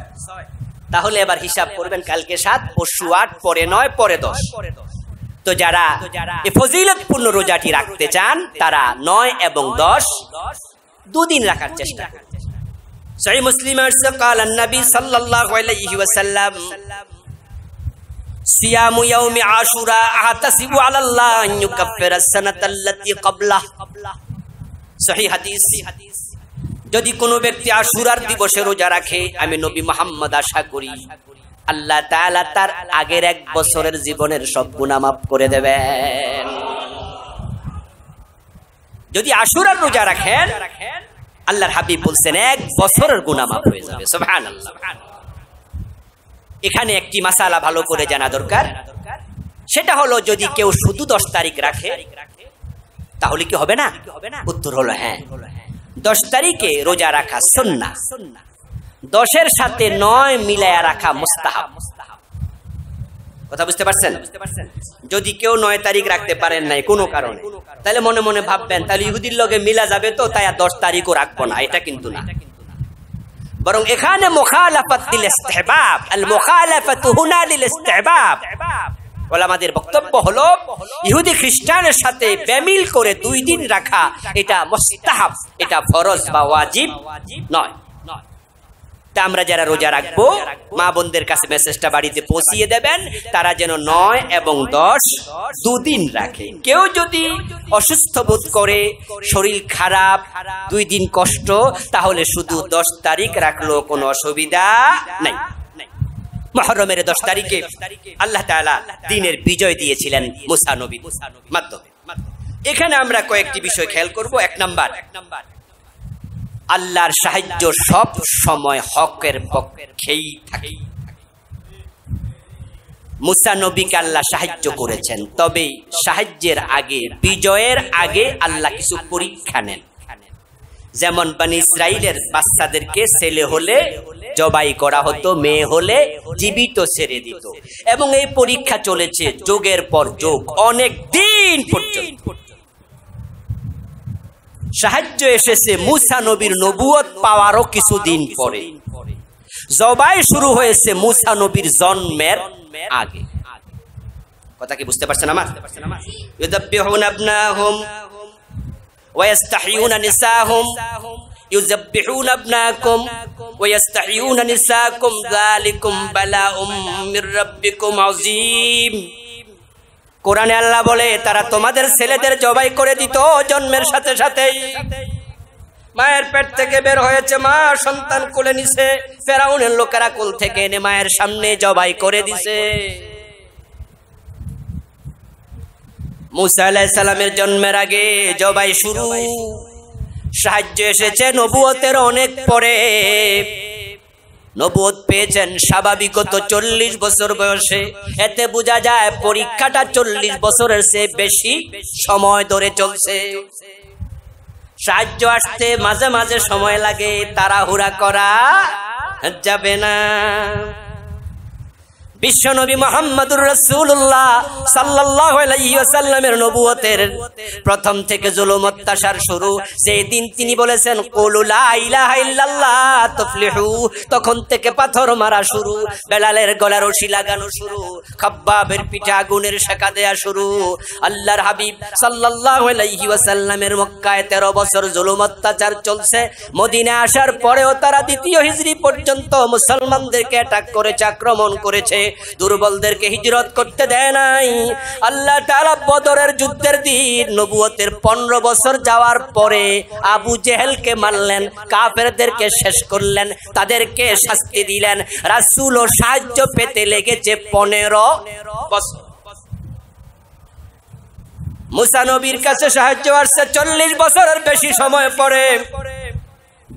তাহলে এবার হিসাব করবেন কালকে সাত পরশু আট পরে নয় পরে দশ তো যারা ফজিলতপূর্ণ রোজাটি রাখতে চান তারা নয় এবং দশ দুদিন রাখার চেষ্টা সহি মুসলিমের সকাল সাল্লাল্লাহু আলাইহি ওয়াসাল্লাম সিয়ামু ইয়াউমি আশুরা আহতাসিবু আলাল্লাহ আন ক্বাবলা সহিহ হাদিস যদি কোনো ব্যক্তি আশুরার দিবসে রোজা রাখে আমি নবী মোহাম্মদ আশা করি আল্লাহ তাআলা তার আগের এক বছরের জীবনের সব গুনাহ মাফ করে দেবেন যদি আশুরার রোজা রাখেন আল্লাহর হাবিব বলছেন এক বছরের গুনাহ মাফ হয়ে যাবে সুবহানাল্লাহ এখানে একটি মাসালা ভালো করে জানা দরকার সেটা হলো যদি কেউ শুধু দশ তারিখ রাখে তাহলে কি হবে না উত্তর হলো হ্যাঁ দশ তারিখে রোজা রাখা সন্না দশের সাথে নয় মিলায়া রাখা মুস্তাহাব কথা বুঝতে পারছেন যদি কেউ নয় তারিখ রাখতে পারেন নাই কোনো কারণে তাহলে মনে মনে ভাববেন তাহলে ইহুদির লগে মিলা যাবে তো তাই আর দশ তারিখও রাখবো না এটা কিন্তু না বরং এখানে আমাদের বক্তব্য হলো ইহুদি খ্রিস্টানের সাথে বেমিল করে দুই দিন রাখা এটা মোস্তাহাব এটা ফরজ বা ওয়াজিব নয় তা আমরা যারা রোজা রাখবো মা বোনদের কাছে মেসেজটা বাড়িতে পৌঁছিয়ে দেবেন তারা যেন নয় এবং দশ দুদিন রাখে কেউ যদি অসুস্থ বোধ করে শরীর খারাপ দুই দিন কষ্ট তাহলে শুধু দশ তারিখ রাখলো কোনো অসুবিধা নাই মহরমের দশ তারিখে আল্লাহ তালা দিনের বিজয় দিয়েছিলেন মুসানবী মাধ্যমে এখানে আমরা কয়েকটি বিষয় খেয়াল করব এক নাম্বার এক নাম্বার আল্লাহর সাহায্য সব সময় হকের পক্ষেই থাকে মুসা নবীকে আল্লাহ সাহায্য করেছেন তবে সাহায্যের আগে বিজয়ের আগে আল্লাহ কিছু পরীক্ষা নেন যেমন বান ইসরায়েলের বাচ্চাদেরকে ছেলে হলে জবাই করা হতো মেয়ে হলে জীবিত ছেড়ে দিত এবং এই পরীক্ষা চলেছে যোগের পর যোগ অনেক দিন পর্যন্ত সাহায্য এসেছে মুসা নবীর নবুয়ত পাওয়ারও কিছুদিন পরে জবাই শুরু হয়েছে মুসা নবীর জন্মের আগে কথা কি বুঝতে পারছেন আমার ইউদাব্বিহুন আবনাহুম ওয়া নিসাহুম ইউজাব্বিহুন আবনাকুম ওয়া নিসাকুম যালিকুম বালাউম মির রাব্বিকুম আযীম কোরআনে আল্লাহ বলে তারা তোমাদের ছেলেদের জবাই করে দিত জন্মের সাথে সাথেই মায়ের পেট থেকে বের হয়েছে মা সন্তান কোলে নিছে ফেরাউনের লোকেরা কোল থেকে এনে মায়ের সামনে জবাই করে দিছে মুসা সালামের জন্মের আগে জবাই শুরু সাহায্য এসেছে নবুয়তের অনেক পরে নবোধ পেয়েছেন স্বাভাবিকত চল্লিশ বছর বয়সে এতে বোঝা যায় পরীক্ষাটা চল্লিশ বছরের চেয়ে বেশি সময় ধরে চলছে সাহায্য আসতে মাঝে মাঝে সময় লাগে তাড়াহুড়া করা যাবে না বিশ্বনবী মোহাম্মদুর রসুল্লাহ সাল্লাহামের নবুয়তের প্রথম থেকে জুলুম অত্যাচার শুরু সেই দিন তিনি বলেছেন তখন থেকে পাথর মারা শুরু বেলালের গলা রশি লাগানো শুরু আগুনের শাখা দেয়া শুরু আল্লাহর হাবিব সাল্লাহামের মক্কায় তেরো বছর জুলুম অত্যাচার চলছে মদিনা আসার পরেও তারা দ্বিতীয় হিজড়ি পর্যন্ত মুসলমানদেরকে অ্যাটাক করেছে আক্রমণ করেছে দুর্বলদেরকে হিজরত করতে দেয় নাই আল্লাহ তালা বদরের যুদ্ধের দিন নবুয়তের পনেরো বছর যাওয়ার পরে আবু জেহেলকে মারলেন কাপেরদেরকে শেষ করলেন তাদেরকে শাস্তি দিলেন রাসুল ও সাহায্য পেতে লেগেছে পনেরো বছর মুসানবীর কাছে সাহায্য আসছে চল্লিশ বছরের বেশি সময় পরে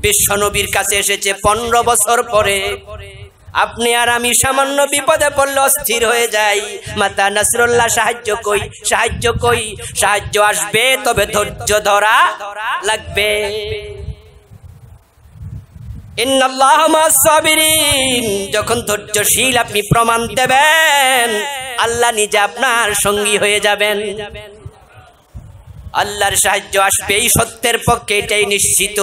বিশ্বনবীর কাছে এসেছে পনেরো বছর পরে আপনি আর আমি সামান্য বিপদে পড়লে অস্থির হয়ে যাই মাতা নাসরুল্লাহ সাহায্য কই সাহায্য কই সাহায্য আসবে তবে ধৈর্য ধরা লাগবে যখন ধৈর্যশীল আপনি প্রমাণ দেবেন আল্লাহ নিজে আপনার সঙ্গী হয়ে যাবেন আল্লাহর সাহায্য আসবে এই সত্যের পক্ষে এটাই নিশ্চিত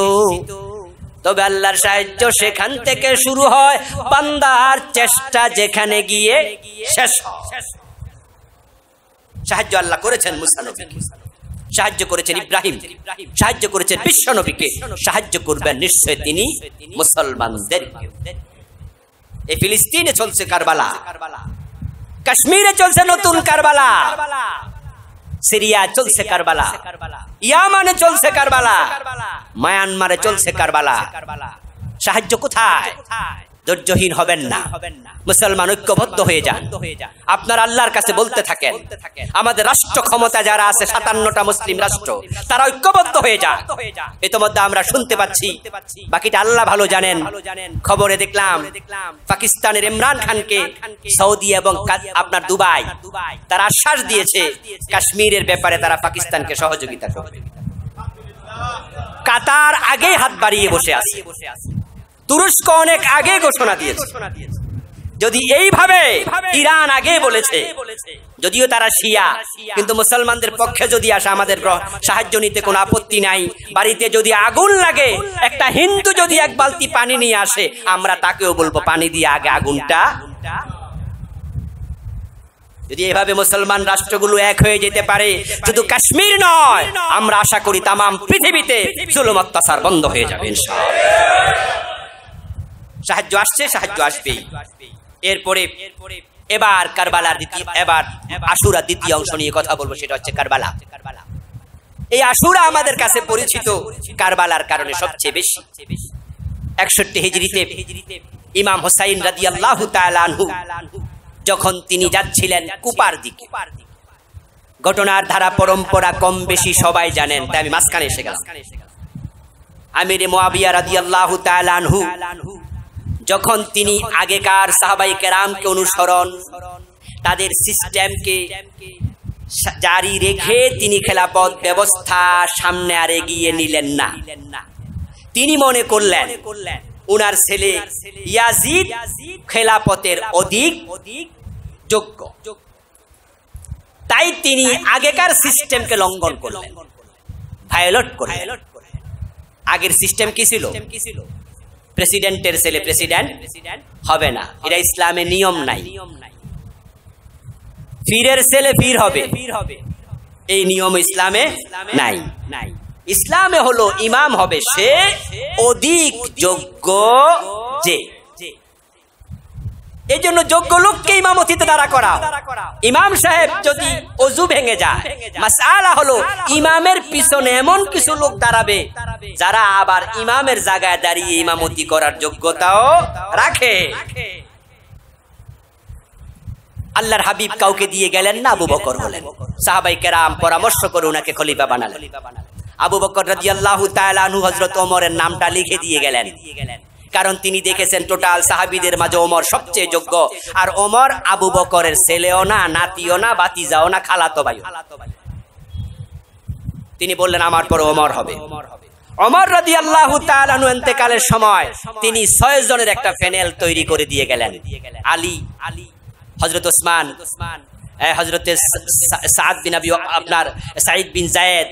তবে আল্লাহর সাহায্য সেখান থেকে শুরু হয় বান্দার চেষ্টা যেখানে গিয়ে শেষ সাহায্য আল্লাহ করেছেন মুসানবীকে সাহায্য করেছেন ইব্রাহিম সাহায্য করেছেন বিশ্ব নবীকে সাহায্য করবেন নিশ্চয় তিনি মুসলমানদের এই ফিলিস্তিনে চলছে কারবালা কাশ্মীরে চলছে নতুন কারবালা সিরিয়া চলছে কারবালা ইয়ামানে চলছে কারবালা মায়ানমারে চলছে কারবালা সাহায্য কোথায় ধৈর্যহীন হবেন না মুসলমান ঐক্যবদ্ধ হয়ে যান আপনার আল্লাহর কাছে বলতে থাকেন আমাদের রাষ্ট্র ক্ষমতা যারা আছে সাতান্নটা মুসলিম রাষ্ট্র তারা ঐক্যবদ্ধ হয়ে যান ইতিমধ্যে আমরা শুনতে পাচ্ছি বাকিটা আল্লাহ ভালো জানেন খবরে দেখলাম পাকিস্তানের ইমরান খানকে সৌদি এবং আপনার দুবাই তারা আশ্বাস দিয়েছে কাশ্মীরের ব্যাপারে তারা পাকিস্তানকে সহযোগিতা করবে কাতার আগে হাত বাড়িয়ে বসে আছে তুরস্ক অনেক আগে ঘোষণা দিয়েছে যদি এইভাবে ইরান আগে বলেছে যদিও তারা শিয়া কিন্তু মুসলমানদের পক্ষে যদি আসে আমাদের সাহায্য নিতে কোনো আপত্তি নাই বাড়িতে যদি আগুন লাগে একটা হিন্দু যদি এক বালতি পানি নিয়ে আসে আমরা তাকেও বলবো পানি দিয়ে আগে আগুনটা যদি এভাবে মুসলমান রাষ্ট্রগুলো এক হয়ে যেতে পারে শুধু কাশ্মীর নয় আমরা আশা করি তাম পৃথিবীতে জুলুম অত্যাচার বন্ধ হয়ে যাবে সাহায্য আসছে সাহায্য আসবেই এরপরে এবার কারবালার দ্বিতীয় এবার আশুরা দ্বিতীয় অংশ নিয়ে কথা বলবো সেটা হচ্ছে কারবালা এই আশুরা আমাদের কাছে পরিচিত কারবালার কারণে সবচেয়ে বেশি একষট্টি হিজড়িতে ইমাম হোসাইন রাজি আল্লাহ যখন তিনি যাচ্ছিলেন কুপার দিকে ঘটনার ধারা পরম্পরা কম বেশি সবাই জানেন তাই আমি মাঝখানে এসে গেলাম আমির মোয়াবিয়া রাজি আল্লাহ যখন তিনি আগেকার সাহাবাই কেরামকে অনুসরণ তাদের সিস্টেমকে জারি রেখে তিনি খেলাপথ ব্যবস্থা সামনে আর এগিয়ে নিলেন না তিনি মনে করলেন উনার ছেলে ইয়াজিদ খেলাপথের অধিক অধিক যোগ্য তাই তিনি আগেকার সিস্টেমকে লঙ্ঘন করলেন ভায়োলেট করলেন আগের সিস্টেম কি ছিল প্রেসিডেন্টের ছেলে প্রেসিডেন্ট হবে না এটা ইসলামে নিয়ম নাই ফিরের ছেলে ফির হবে এই নিয়ম ইসলামে নাই নাই ইসলামে হলো ইমাম হবে সে অধিক যোগ্য যে এই জন্য যোগ্য লোককে ইমামতিতে দাঁড়া করা ইমাম সাহেব যদি অজু ভেঙে যায় হলো ইমামের পিছনে এমন কিছু লোক দাঁড়াবে যারা আবার ইমামের জায়গায় দাঁড়িয়ে ইমামতি করার যোগ্যতাও রাখে আল্লাহর হাবিব কাউকে দিয়ে গেলেন না আবু বকর হলেন সাহাবাই কেরাম পরামর্শ করে ওনাকে খলিফা বানালেন আবু বকর রাজি আল্লাহ তালু হজরত ওমরের নামটা লিখে দিয়ে গেলেন কারণ তিনি দেখেছেন টোটাল সাহাবিদের মাঝে ওমর সবচেয়ে যোগ্য আর ওমর আবু বকরের ছেলেও না নাতিও না বাতি যাও না খালাতো ভাই তিনি বললেন আমার পর ওমর হবে অমর রাদি আল্লাহ এতেকালের সময় তিনি ছয় জনের একটা প্যানেল তৈরি করে দিয়ে গেলেন আলী আলী হজরত ওসমান ওসমান হজরতে সাদ বিন আবি আপনার সাইদ বিন জায়দ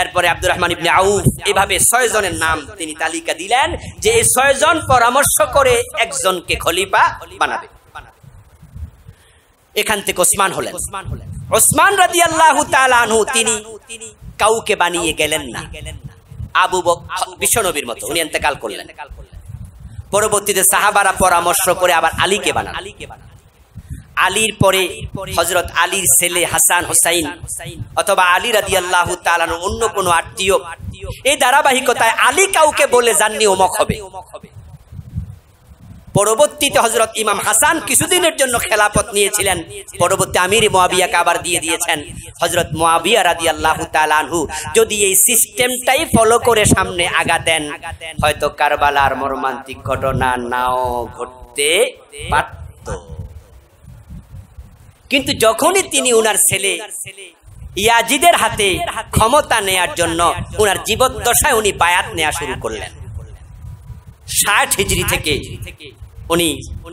এরপরে আব্দুর রহমান ইবনে আউফ এভাবে ছয় জনের নাম তিনি তালিকা দিলেন যে এই ছয় জন পরামর্শ করে একজনকে খলিফা বানাবে এখান থেকে ওসমান হলেন ওসমান রাজি আল্লাহ তালু তিনি কাউকে বানিয়ে গেলেন না আবু বিশ্বনবীর মতো উনি এতেকাল করলেন পরবর্তীতে সাহাবারা পরামর্শ করে আবার আলীকে বানান আলীকে বানান আলীর পরে হজরত আলীর ছেলে হাসান হুসাইন অথবা আলী রাদি আল্লাহ তালান অন্য কোনো আত্মীয় এই ধারাবাহিকতায় আলী কাউকে বলে জাননি ওমক হবে পরবর্তীতে হজরত ইমাম হাসান কিছুদিনের জন্য খেলাপথ নিয়েছিলেন পরবর্তী আমির মোয়াবিয়াকে আবার দিয়ে দিয়েছেন হজরত মোয়াবিয়া রাদি আল্লাহ তালানহু যদি এই সিস্টেমটাই ফলো করে সামনে দেন হয়তো কারবালার মর্মান্তিক ঘটনা নাও ঘটতে পারত কিন্তু যখনই তিনি উনার ছেলে ইয়াজিদের হাতে ক্ষমতা নেয়ার জন্য উনার জীবদ্দশায় উনি বায়াত নেয়া শুরু করলেন ষাট হিজড়ি থেকে উনি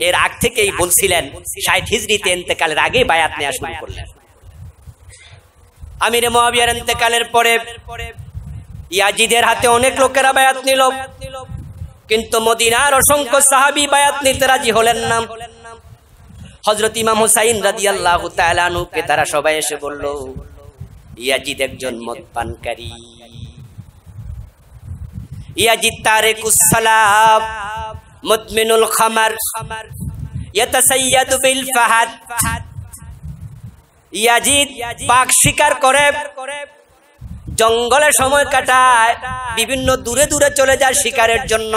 এর আগ থেকেই বলছিলেন ষাট হিজড়িতে এতেকালের আগে বায়াত নেয়া শুরু করলেন আমির মহাবিয়ার এতেকালের পরে ইয়াজিদের হাতে অনেক লোকেরা বায়াত নিল কিন্তু মদিনার অসংখ্য সাহাবি বায়াত নিতে রাজি হলেন না হজরত ইমাম হুসাইন রাজি আল্লাহ তালুকে তারা সবাই এসে বলল ইয়াজিদ একজন মদ পানকারী ইয়াজিদ তারে কুসালাম মদমিনুল খামার ইয়াতাসাইয়াদু জঙ্গলে সময় কাটায় বিভিন্ন দূরে দূরে চলে যায় শিকারের জন্য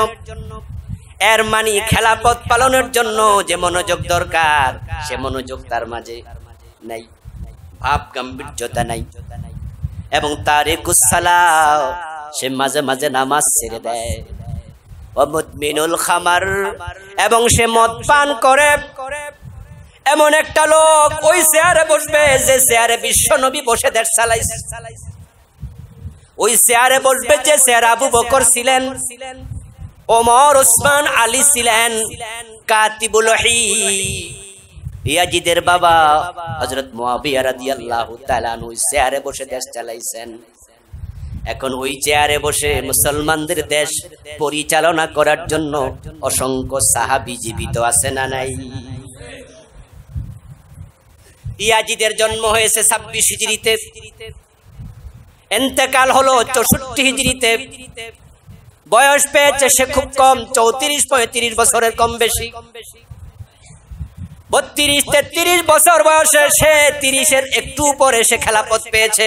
এর মানে খেলাপথ পালনের জন্য যে মনোযোগ দরকার সে মনোযোগ তার মাঝে নাই ভাব গাম্ভীর্যতা নাই এবং তার একুশালাও সে মাঝে মাঝে নামাজ ছেড়ে দেয় খামার এবং সে মদ পান করে এমন একটা লোক ওই চেয়ারে বসবে যে চেয়ারে বিশ্ব নবী বসে দেশ চালাই ওই চেয়ারে বসবে যে চেয়ার আবু বকর ছিলেন ওমর ওসমান আলী ছিলেন কাতিবুল ইয়াজিদের বাবা হজরত মুয়াবিয়া রাদিয়াল্লাহু তাআলা ওই চেয়ারে বসে দেশ চালাইছেন এখন ওই চেয়ারে বসে মুসলমানদের দেশ পরিচালনা করার জন্য অসংখ্য সাহাবি জীবিত আছে না নাই ইয়াজিদের জন্ম হয়েছে ছাব্বিশ হিজড়িতে এন্তেকাল হলো চৌষট্টি হিজড়িতে বয়স পেয়েছে সে খুব কম চৌত্রিশ পঁয়ত্রিশ বছরের কম বেশি বত্রিশ তেত্রিশ বছর বয়সে সে তিরিশের একটু পরে সে খেলাপথ পেয়েছে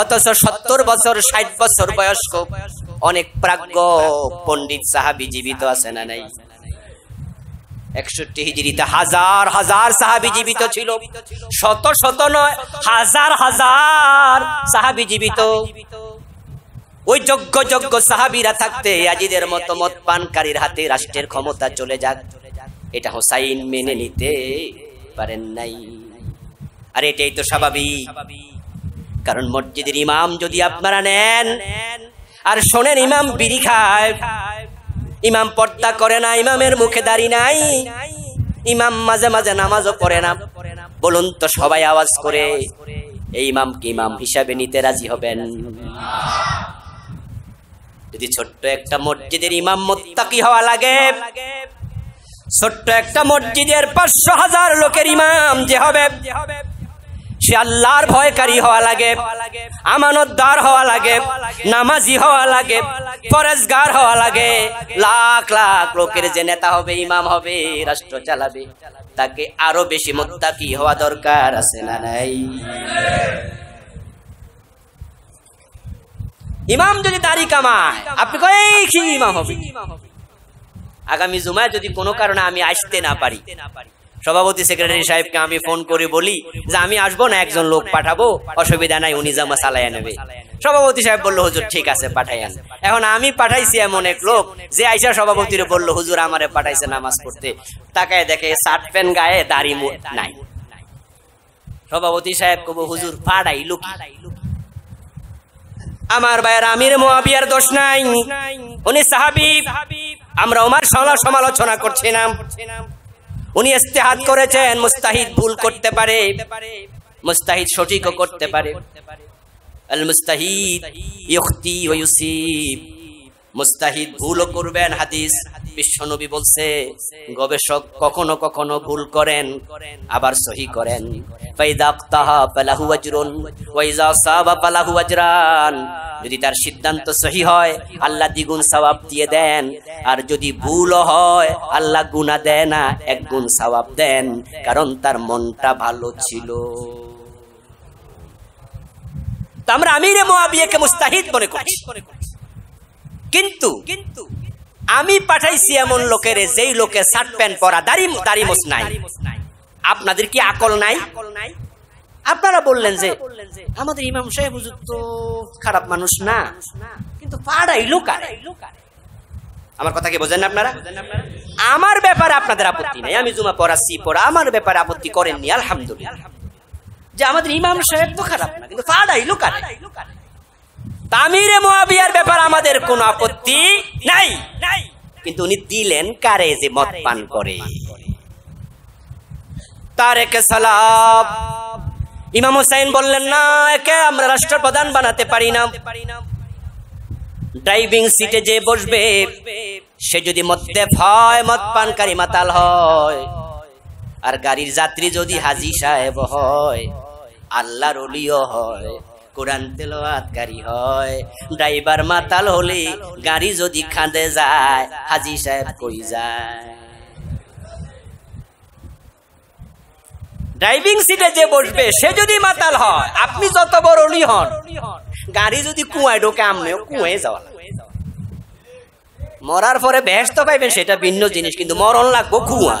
অথচ সত্তর বছর ষাট বছর বয়স্ক অনেক প্রাজ্ঞ পণ্ডিত সাহাবি জীবিত আছে না নাই একষট্টি হিজড়িতে হাজার হাজার সাহাবি জীবিত ছিল শত শত নয় হাজার হাজার সাহাবি জীবিত ওই যোগ্য যোগ্য সাহাবিরা থাকতে আজিদের মতো মত পানকারীর হাতে রাষ্ট্রের ক্ষমতা চলে যাক এটা হোসাইন মেনে নিতে পারেন নাই আর এটাই তো স্বাভাবিক কারণ মসজিদের ইমাম যদি আপনারা নেন আর শোনেন ইমাম বিড়ি খায় ইমাম পর্দা করে না ইমামের মুখে দাড়ি নাই ইমাম মাঝে মাঝে নামাজও পড়ে না বলুন তো সবাই আওয়াজ করে এই কি ইমাম হিসাবে নিতে রাজি হবেন যদি ছোট্ট একটা মসজিদের ইমাম মোত্তাকি হওয়া লাগে ছোট্ট একটা মসজিদের পাঁচশো হাজার লোকের ইমাম যে হবে সে আল্লাহর ভয়কারী হওয়া লাগে আমানতদার হওয়া লাগে নামাজি হওয়া লাগে পরেশগার হওয়া লাগে লাখ লাখ লোকের যে নেতা হবে ইমাম হবে রাষ্ট্র চালাবে তাকে আরো বেশি মোত্তাকি হওয়া দরকার আছে না নাই ইমাম যদি দাড়ি কামায় আপনি কয়েকই ইমাম হবে আগামী জুমায় যদি কোনো কারণে আমি আসতে না পারি সভাপতি সেক্রেটারি সাহেবকে আমি ফোন করে বলি যে আমি আসবো না একজন লোক পাঠাবো অসুবিধা নাই উনি জামা চালাইয়া নেবে সভাপতি সাহেব বললো হুজুর ঠিক আছে পাঠাইয়ান এখন আমি পাঠাইছি এমন এক লোক যে আইসা সভাপতির বললো হুজুর আমারে পাঠাইছে নামাজ পড়তে তাকায় দেখে শার্ট প্যান্ট গায়ে দাড়ি নাই সভাপতি সাহেব কব হুজুর পাড়াই লুকি আমার ভাইয়ের আমির মহাবিয়ার দোষ নাই উনি সাহাবি আমরা ওমার সংলাপ সমালোচনা করছি না উনি ইস্তেহাত করেছেন মুস্তাহিদ ভুল করতে পারে মুস্তাহিদ সঠিকও করতে পারে আল মুস্তাহিদ ইয়ুক্তি ওয়া ইউসিব মুস্তাহিদ ভুলও করবেন হাদিস বিশ্বনবী বলছে গবেষক কখনো কখনো ভুল করেন আবার সহি করেন যদি তার সিদ্ধান্ত সহি হয় আল্লাহ দ্বিগুণ সবাব দিয়ে দেন আর যদি ভুল হয় আল্লাহ গুণা দেয় না এক গুণ সবাব দেন কারণ তার মনটা ভালো ছিল তা আমরা আমিরে মোয়াবিয়াকে মুস্তাহিদ মনে করছি কিন্তু কিন্তু আমি পাঠাইছি এমন লোকের যেই লোকে শার্ট প্যান্ট পরা দাড়ি দাড়ি মোস নাই আপনাদের কি আকল নাই আপনারা বললেন যে আমাদের ইমাম সাহেব হুজুর তো খারাপ মানুষ না কিন্তু পাড়াই লোকার আমার কথা কি বোঝেন আপনারা আমার ব্যাপারে আপনাদের আপত্তি নাই আমি জুমা পড়াচ্ছি পড়া আমার ব্যাপারে আপত্তি করেননি আলহামদুলিল্লাহ যে আমাদের ইমাম সাহেব তো খারাপ না কিন্তু পাড়াই লোকার তামিরে মহাবিয়ার ব্যাপার আমাদের কোনো আপত্তি নাই নাই কিন্তু উনি দিলেন কারে যে মদ পান করে তার একে সালাম ইমাম হুসাইন বললেন না একে আমরা রাষ্ট্রপ্রধান বানাতে পারি না ড্রাইভিং সিটে যে বসবে সে যদি মধ্যে ভয় মদ পানকারী মাতাল হয় আর গাড়ির যাত্রী যদি হাজি সাহেব হয় আল্লাহর অলিও হয় কোরআন তেলোয়াত গাড়ি হয় ড্রাইভার মাতাল হলে গাড়ি যদি খাঁদে যায় হাজি সাহেব কই যায় ড্রাইভিং সিটে যে বসবে সে যদি মাতাল হয় আপনি যত বড় উনি হন গাড়ি যদি কুয়ায় ঢোকে আমি কুয়ে যাওয়া মরার পরে ব্যস্ত পাইবেন সেটা ভিন্ন জিনিস কিন্তু মরণ লাগবো কুয়া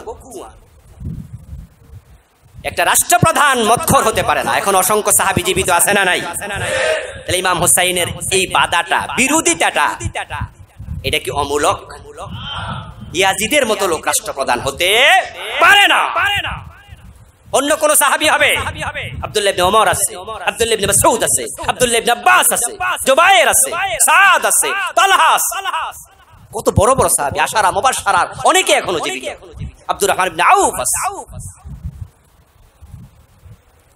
একটা রাষ্ট্রপ্রধান মৎখর হতে পারে না এখন অসংখ্য সাহাবি জীবিত আছে না নাই তাহলে ইমাম হোসাইনের এই বাধাটা বিরোধিতাটা এটা কি অমূলক ইয়াজিদের মতো লোক রাষ্ট্রপ্রধান হতে পারে না পারে না অন্য কোন সাহাবি হবে আব্দুল্লাহ আব্দুল্লাহ কত বড় বড় সাহাবি আশারা মোবাসার অনেকে এখনো জীবিত আব্দুর রহমান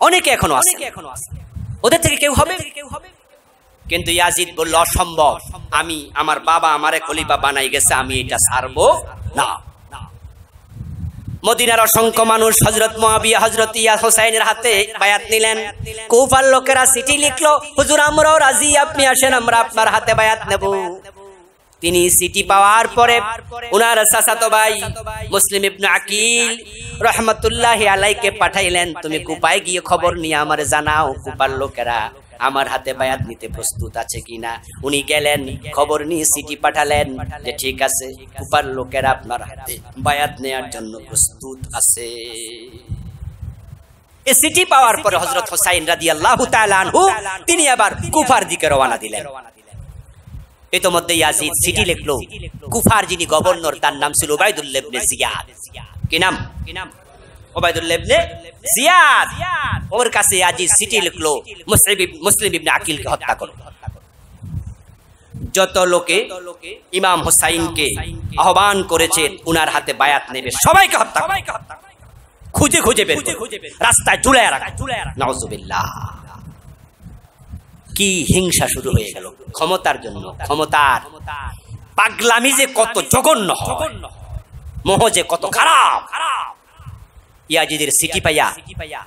অনেকে এখনো আছে ওদের থেকে কেউ হবে কেউ হবে কিন্তু ইয়াজিদ বলল অসম্ভব আমি আমার বাবা আমারে কলিবা বানাই গেছে আমি এটা সারবো না মদিনার অসংখ্য মানুষ হজরত মহাবিয়া হজরত ইয়া হোসাইনের হাতে বায়াত নিলেন কৌফার লোকেরা চিঠি লিখলো হুজুর আমরাও রাজি আপনি আসেন আমরা আপনার হাতে বায়াত নেব তিনি সিটি পাওয়ার পরে উনার সাসাতো ভাই মুসলিম ইবনু আকিল রহমতুল্লাহ আলাইকে পাঠাইলেন তুমি কুপায় গিয়ে খবর নিয়ে আমার জানাও কুপার লোকেরা আমার হাতে বায়াত নিতে প্রস্তুত আছে কিনা উনি গেলেন খবর নিয়ে সিটি পাঠালেন যে ঠিক আছে উপার লোকের আপনার হাতে বায়াত নেয়ার জন্য প্রস্তুত আছে সিটি পাওয়ার পরে হজরত হোসাইন রাদি আল্লাহ আনহু তিনি আবার কুফার দিকে রওয়ানা দিলেন ইতোমধ্যে ইয়াজিদ সিটি লিখলো কুফার যিনি গভর্নর তার নাম ছিল ওবায়দুল্লেবনে জিয়াদ কি নাম কি নাম যত লোকে ইমাম হোসাইনকে আহ্বান উনার হাতে বায়াত নেবে সবাইকে হত্যা খুঁজে খুঁজে বের রাস্তায় ঝুলে কি হিংসা শুরু হয়ে গেল ক্ষমতার জন্য ক্ষমতার পাগলামি যে কত জঘন্য মোহ যে কত খারাপ খারাপ ইয়াজিদের সিটি পাইয়া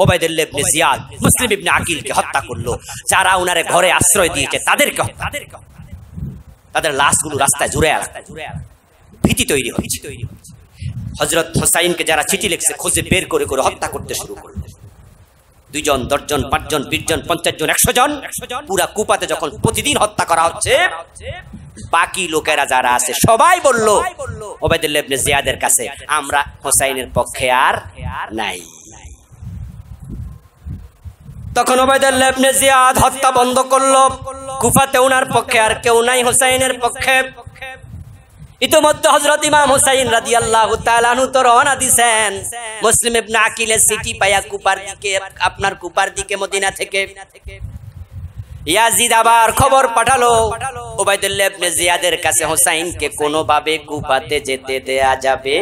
ওবায়দুল্লাহ ইবনে জিয়াদ মুসলিম ইবনে আকিলকে হত্যা করলো যারা উনারে ঘরে আশ্রয় দিয়েছে তাদেরকে তাদেরকে তাদের লাশগুলো রাস্তায় জুড়ে জুড়ে ভীতি তৈরি হয়েছে হজরত হোসাইনকে যারা চিঠি লিখছে খুঁজে বের করে করে হত্যা করতে শুরু করলো দুইজন দশজন পাঁচজন বিশজন পঞ্চাশ জন একশো জন একশো জন পুরা কুপাতে যখন প্রতিদিন হত্যা করা হচ্ছে বাকি লোকেরা যারা আছে সবাই বলল ওবায়দুল্লাহ জিয়াদের কাছে আমরা হোসাইনের পক্ষে আর নাই তখন ওবায়দুল্লাহ জিয়াদ হত্যা বন্ধ করলো কুফাতে ওনার পক্ষে আর কেউ নাই হোসাইনের পক্ষে ইতিমধ্যে হজরত ইমাম হুসাইন রাজি আল্লাহ তালু তো রওনা দিছেন মুসলিম ইবনে আকিলের সিটি পায়া কুপার দিকে আপনার কুপার দিকে মদিনা থেকে ইয়াজিদ আবার খবর পাঠালো ওবায়দুল্লাহ ইবনে জিয়াদের কাছে হোসাইনকে ভাবে কুপাতে যেতে দেয়া যাবে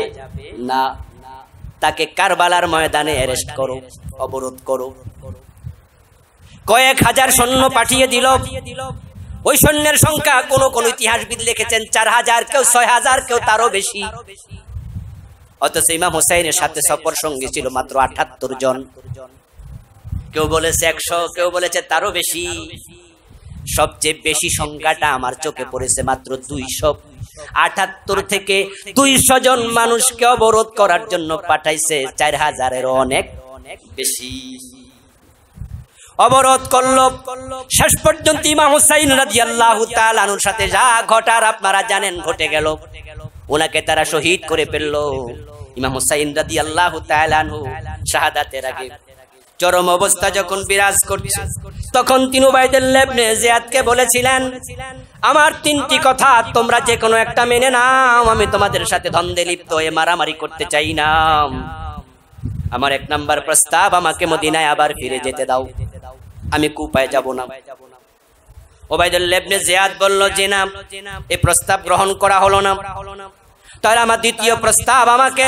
না তাকে কারবালার ময়দানে অ্যারেস্ট করো অবরোধ করো কয়েক হাজার সৈন্য পাঠিয়ে দিল ওই সৈন্যের সংখ্যা কোন কোন ইতিহাসবিদ লিখেছেন চার হাজার কেউ ছয় হাজার কেউ তারও বেশি অথচ ইমাম হোসাইনের সাথে সফর সঙ্গী ছিল মাত্র আটাত্তর জন কেউ বলেছে একশো কেউ বলেছে তারও বেশি সবচেয়ে বেশি সংখ্যাটা আমার চোখে পড়েছে মাত্র দুইশো আটাত্তর থেকে দুইশ জন মানুষকে অবরোধ করার জন্য পাঠাইছে চার হাজারের অনেক অনেক বেশি অবরোধ করল শেষ পর্যন্ত সাথে যা ঘটার আপনারা জানেন ঘটে গেল ওনাকে তারা শহীদ করে ফেললো ইমাম হুসাইন রাজি আল্লাহ তালু শাহাদাতের আগে চরম অবস্থা যখন বিরাজ করছে তখন তিনি লেবনে জিয়াদকে বলেছিলেন আমার তিনটি কথা তোমরা যে কোনো একটা মেনে নাও আমি তোমাদের সাথে ধন্দে লিপ্ত হয়ে মারামারি করতে চাই না আমার এক নাম্বার প্রস্তাব আমাকে মদিনায় আবার ফিরে যেতে দাও আমি কুপায় যাব না ওবায়দুল্লেবনে জিয়াদ বলল যে না এই প্রস্তাব গ্রহণ করা হলো না তাহলে আমার দ্বিতীয় প্রস্তাব আমাকে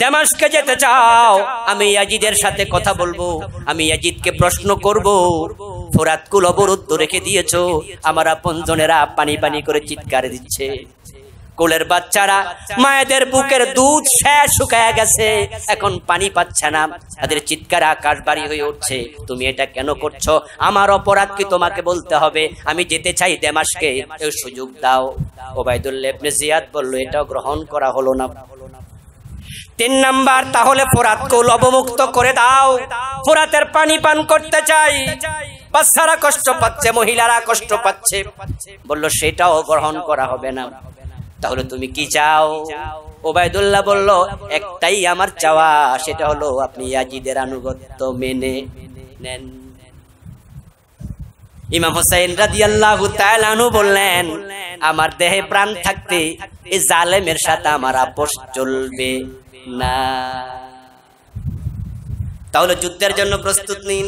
দেমাসকে যেতে চাও আমি ইয়াজিদের সাথে কথা বলবো আমি ইয়াজিদকে প্রশ্ন করব ফোরাতকুল অবরুদ্ধ রেখে দিয়েছো আমার আপনজনেরা পানি পানি করে চিৎকার দিচ্ছে কোলের বাচ্চারা মায়েদের বুকের দুধ শেষ শুকায় গেছে এখন পানি পাচ্ছে না তাদের চিৎকার আকাশ বাড়ি হয়ে উঠছে তুমি এটা কেন করছো আমার অপরাধ কি তোমাকে বলতে হবে আমি যেতে চাই দেমাসকে সুযোগ দাও ওবায়দুল্লাহ ইবনে জিয়াদ বলল এটাও গ্রহণ করা হলো না তিন নাম্বার তাহলে ফোরাতকে লবমুক্ত করে দাও ফোরাতের পানি পান করতে চাই বাচ্চারা কষ্ট পাচ্ছে মহিলারা কষ্ট পাচ্ছে বলল সেটাও গ্রহণ করা হবে না তাহলে তুমি কি চাও ওবায়দুল্লাহ বলল একটাই আমার চাওয়া সেটা হলো আপনি ইয়াজিদের আনুগত্য মেনে নেন ইমাম হোসাইন রাদিয়াল্লাহু তাআলা নু বললেন আমার দেহে প্রাণ থাকতে এই জালেমের সাথে আমার আপোষ চলবে না তাহলে যুদ্ধের জন্য প্রস্তুত নিন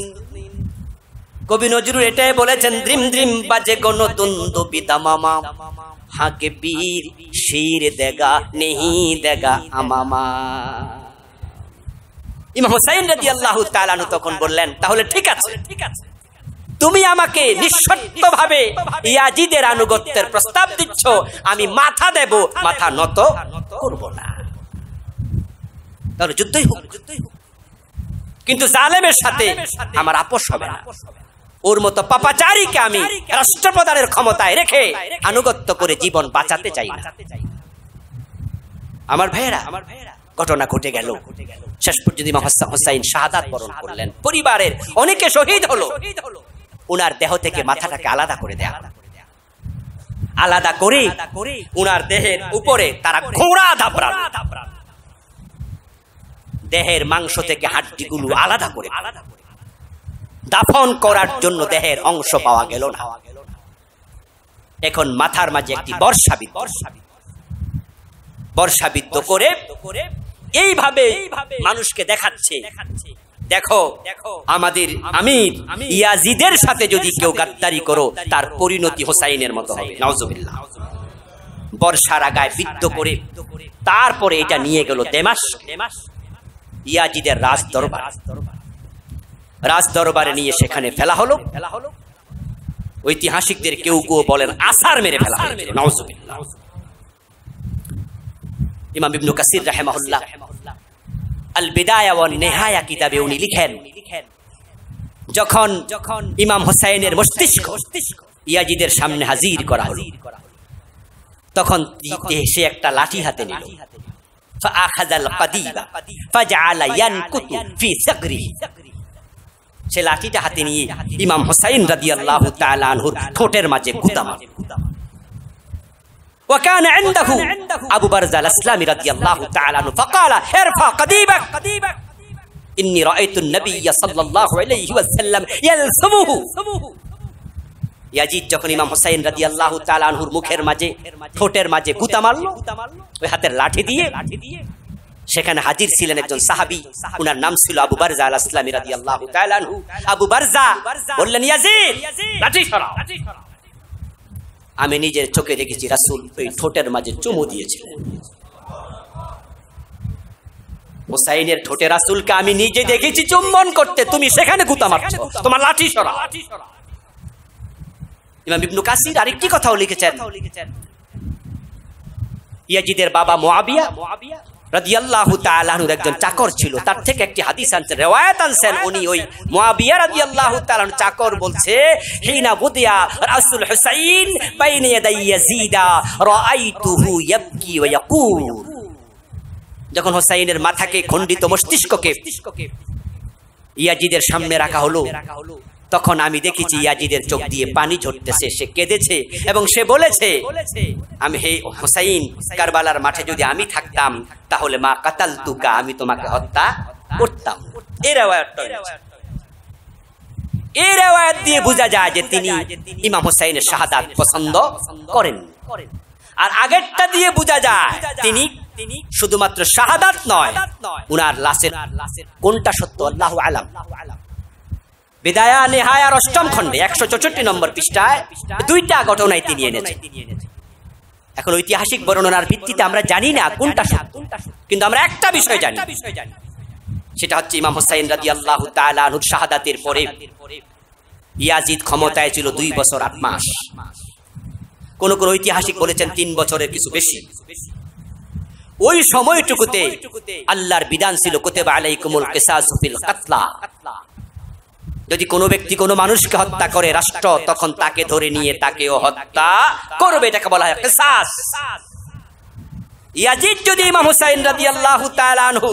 কবি নজরুল এটাই বলেছেন দ্রিম দ্রিম বাজে কোন দ্বন্দ্ব পিতা মামা হাকে বীর শির দেগা নেহি দেগা আমামা ইমাম হোসাইন রাজি আল্লাহ তালানু তখন বললেন তাহলে ঠিক আছে ঠিক আছে তুমি আমাকে নিঃশর্ত ভাবে ইয়াজিদের আনুগত্যের প্রস্তাব দিচ্ছ আমি মাথা দেব মাথা নত করব না তাহলে যুদ্ধই হোক যুদ্ধই হোক কিন্তু জালেমের সাথে আমার আপোষ হবে না ওর মতো পাপাচারীকে আমি রাষ্ট্রপ্রধানের ক্ষমতায় রেখে আনুগত্য করে জীবন বাঁচাতে চাই আমার ভাইয়েরা আমার ভাইয়েরা ঘটনা ঘটে গেল শেষ পর্যন্ত ইমাম হোসাইন শাহাদ বরণ করলেন পরিবারের অনেকে শহীদ হলো ওনার দেহ থেকে মাথাটাকে আলাদা করে দেয়া আলাদা করে উনার দেহের উপরে তারা ঘোড়া ধাপড়া দেহের মাংস থেকে হাড্ডিগুলো আলাদা করে আলাদা করে দাফন করার জন্য দেহের অংশ পাওয়া গেল না এখন মাথার মাঝে একটি বর্ষাবিদ বর্ষাবিদ্ধ করে এইভাবে মানুষকে দেখাচ্ছে দেখো দেখো আমাদের আমি ইয়াজিদের সাথে যদি কেউ গাদ্দারি করো তার পরিণতি হোসাইনের মতো হবে নওজবিল্লা বর্ষার আগায় বিদ্ধ করে তারপরে এটা নিয়ে গেল দেমাস ইয়াজিদের রাজ দরবার দরবারে নিয়ে সেখানে ফেলা হলো ফেলা হলো ঐতিহাসিকদের কেউ কেউ বলেন আসার মেরে ফেলা ইমাম ইবনু কাসির রাহেমাহুল্লাহ আল বিদায়া কিতাবে উনি লিখেন যখন যখন ইমাম হুসাইনের মস্তিষ্ক ইয়াজিদের সামনে হাজির করা হলো তখন সে একটা লাঠি হাতে নিল فجعل ينكت في সে লাঠিটা হাতে নিয়ে ইমাম হোসাইন রাজি আল্লাহ তালানহুর ঠোঁটের মাঝে গুতা মারে وكان عنده أبو برزة الأسلامي رضي الله تعالى عنه فقال ارفع قديبك قديبك إني رأيت النبي صلى الله عليه وسلم يلسمه ইয়াজিদ যখন ইমাম হোসাইন রাদি আল্লাহ তালানহুর মুখের মাঝে ঠোঁটের মাঝে গুতা মারল ওই হাতের লাঠি দিয়ে লাঠি দিয়ে সেখানে হাজির ছিলেন একজন সাহাবি উনার নাম ছিল আবু বারজা আল রাজি আল্লাহ আবু বারজা বললেন আমি নিজের চোখে দেখেছি রাসুল ওই ঠোঁটের মাঝে চুমু দিয়েছিল হোসাইনের ঠোঁটে রাসুলকে আমি নিজে দেখেছি চুম্বন করতে তুমি সেখানে গুতা মারছো তোমার লাঠি সরা ইমাম ইবনু কাসির আরেকটি কথাও লিখেছেন ইয়াজিদের বাবা মোয়াবিয়া মোয়াবিয়া রাজিয়াল্লাহু তালাহুর একজন চাকর ছিল তার থেকে একটি হাদিস আনছেন রেওয়ায়াত আনছেন উনি ওই মোয়াবিয়া রাদিয়াল্লাহু তালাহুর চাকর বলছে হিনা বুদিয়া রাসুল হুসাইন বাইনে ইয়াজিদা রাআইতুহু ইয়াবকি ওয়া ইয়াকুল যখন হোসাইনের মাথাকে খণ্ডিত মস্তিষ্ককে ইয়াজিদের সামনে রাখা হলো রাখা হলো তখন আমি দেখেছি ইয়াজিদের চোখ দিয়ে পানি ঝরতেছে সে কেঁদেছে এবং সে বলেছে আমি হে হোসাইন কারবালার মাঠে যদি আমি থাকতাম তাহলে মা কাতাল তুকা আমি তোমাকে হত্যা করতাম এর এই রেওয়ায়ত দিয়ে বোঝা যায় যে তিনি ইমাম হোসাইনের শাহাদাত পছন্দ করেন আর আগেরটা দিয়ে বোঝা যায় তিনি তিনি শুধুমাত্র শাহাদাত নয় উনার লাশের কোনটা সত্য আল্লাহ আলাম বিদায়া নেহায়ার অষ্টম খণ্ডে একশো চৌষট্টি নম্বর পৃষ্ঠায় দুইটা ঘটনায় তিনি এনেছেন এখন ঐতিহাসিক বর্ণনার ভিত্তিতে আমরা জানি না কোনটা কিন্তু আমরা একটা বিষয় জানি সেটা হচ্ছে ইমাম হোসাইন রাজি আল্লাহ শাহাদাতের পরে ইয়াজিদ ক্ষমতায় ছিল দুই বছর আট মাস কোন কোন ঐতিহাসিক বলেছেন তিন বছরের কিছু বেশি ওই সময়টুকুতে আল্লাহর বিধান ছিল কোতেবা আলাইকুমুল কেসাস কাতলা যদি কোনো ব্যক্তি কোনো মানুষকে হত্যা করে রাষ্ট্র তখন তাকে ধরে নিয়ে তাকেও হত্যা করবে এটাকে বলা হয় কেসাস ইয়াজিদ যদি ইমাম হুসাইন রাদিয়াল্লাহু তাআলা আনহু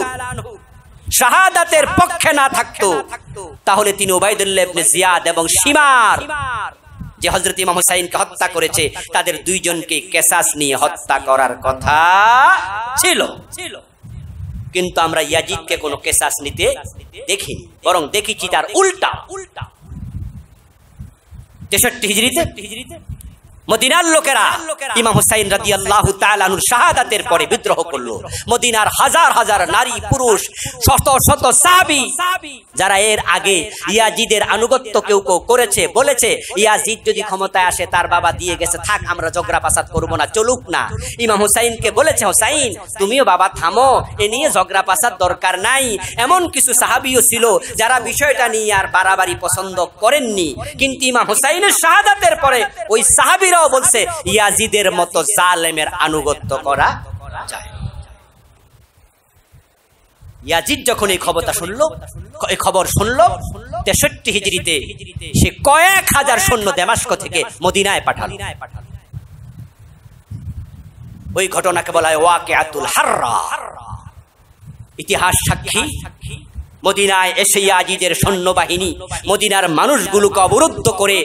শাহাদাতের পক্ষে না থাকতো তাহলে তিনি ওবাইদুল্লাহ ইবনে জিয়াদ এবং সীমার যে হজরত ইমাম হুসাইনকে হত্যা করেছে তাদের দুইজনকে কেসাস নিয়ে হত্যা করার কথা ছিল ছিল কিন্তু আমরা ইয়াজিদকে কোনো কেসাস নিতে দেখিনি বরং দেখেছি তার উল্টা উল্টা তেষট্টি হিজড়িতে হিজড়িতে মদিনার লোকেরা ইমাম হুসাইন রাজি আল্লাহ শাহাদাতের পরে বিদ্রোহ করলো মদিনার হাজার হাজার নারী পুরুষ শত শত যারা এর আগে ইয়াজিদের আনুগত্য কেউ কেউ করেছে বলেছে ইয়াজিদ যদি ক্ষমতায় আসে তার বাবা দিয়ে গেছে থাক আমরা ঝগড়া পাসাদ করবো না চলুক না ইমাম কে বলেছে হুসাইন তুমিও বাবা থামো এ নিয়ে ঝগড়া পাসাদ দরকার নাই এমন কিছু সাহাবিও ছিল যারা বিষয়টা নিয়ে আর বাড়াবাড়ি পছন্দ করেননি কিন্তু ইমাম হুসাইনের শাহাদাতের পরে ওই সাহাবির সাহাবিরাও বলছে ইয়াজিদের মতো জালেমের আনুগত্য করা ইয়াজিদ যখন এই খবরটা শুনলো এই খবর শুনলো তেষট্টি হিজড়িতে সে কয়েক হাজার সৈন্য দেমাস্ক থেকে মদিনায় ওই ঘটনাকে বলা হয় ওয়াকে আতুল হাররা ইতিহাস সাক্ষী মদিনায় এসে ইয়াজিদের সৈন্যবাহিনী মদিনার মানুষগুলোকে অবরুদ্ধ করে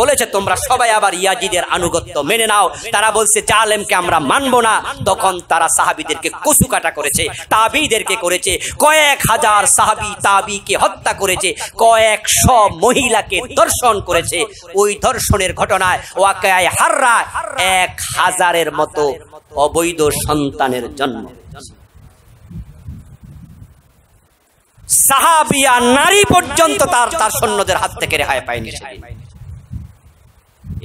বলেছে তোমরা সবাই আবার ইয়াজিদের আনুগত্য মেনে নাও তারা বলছে জালেমকে আমরা মানবো না তখন তারা সাহাবিদেরকে কচুকাটা করেছে তাবিদেরকে করেছে কয়েক হাজার সাহাবি তাবিকে হত্যা করেছে কয়েক শ মহিলাকে দর্শন করেছে ওই ধর্ষণের ঘটনায় ওয়াকায় হাররা এক হাজারের মতো অবৈধ সন্তানের জন্ম সাহাবিয়া নারী পর্যন্ত তার তার সৈন্যদের হাত থেকে রেহাই পায়নি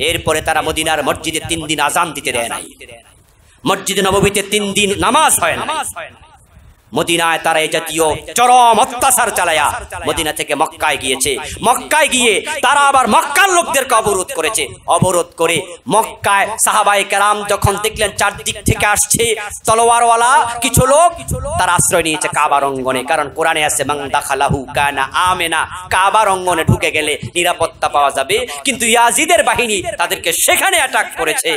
এরপরে তারা মদিনার মসজিদে তিন দিন আজান দিতে দেয় নাই মসজিদে নবমীতে তিন দিন নামাজ হয় না মদিনায় তারা এই জাতীয় চরম অত্যাচার চালায়া মদিনা থেকে মক্কায় গিয়েছে মক্কায় গিয়ে তারা আবার মক্কার লোকদেরকে অবরোধ করেছে অবরোধ করে মক্কায় সাহাবাই কালাম যখন দেখলেন চারদিক থেকে আসছে তলোয়ারওয়ালা কিছু লোক তারা আশ্রয় নিয়েছে কাবার অঙ্গনে কারণ কোরআনে আছে মাংদা খালাহু কানা আমেনা কাবার অঙ্গনে ঢুকে গেলে নিরাপত্তা পাওয়া যাবে কিন্তু ইয়াজিদের বাহিনী তাদেরকে সেখানে অ্যাটাক করেছে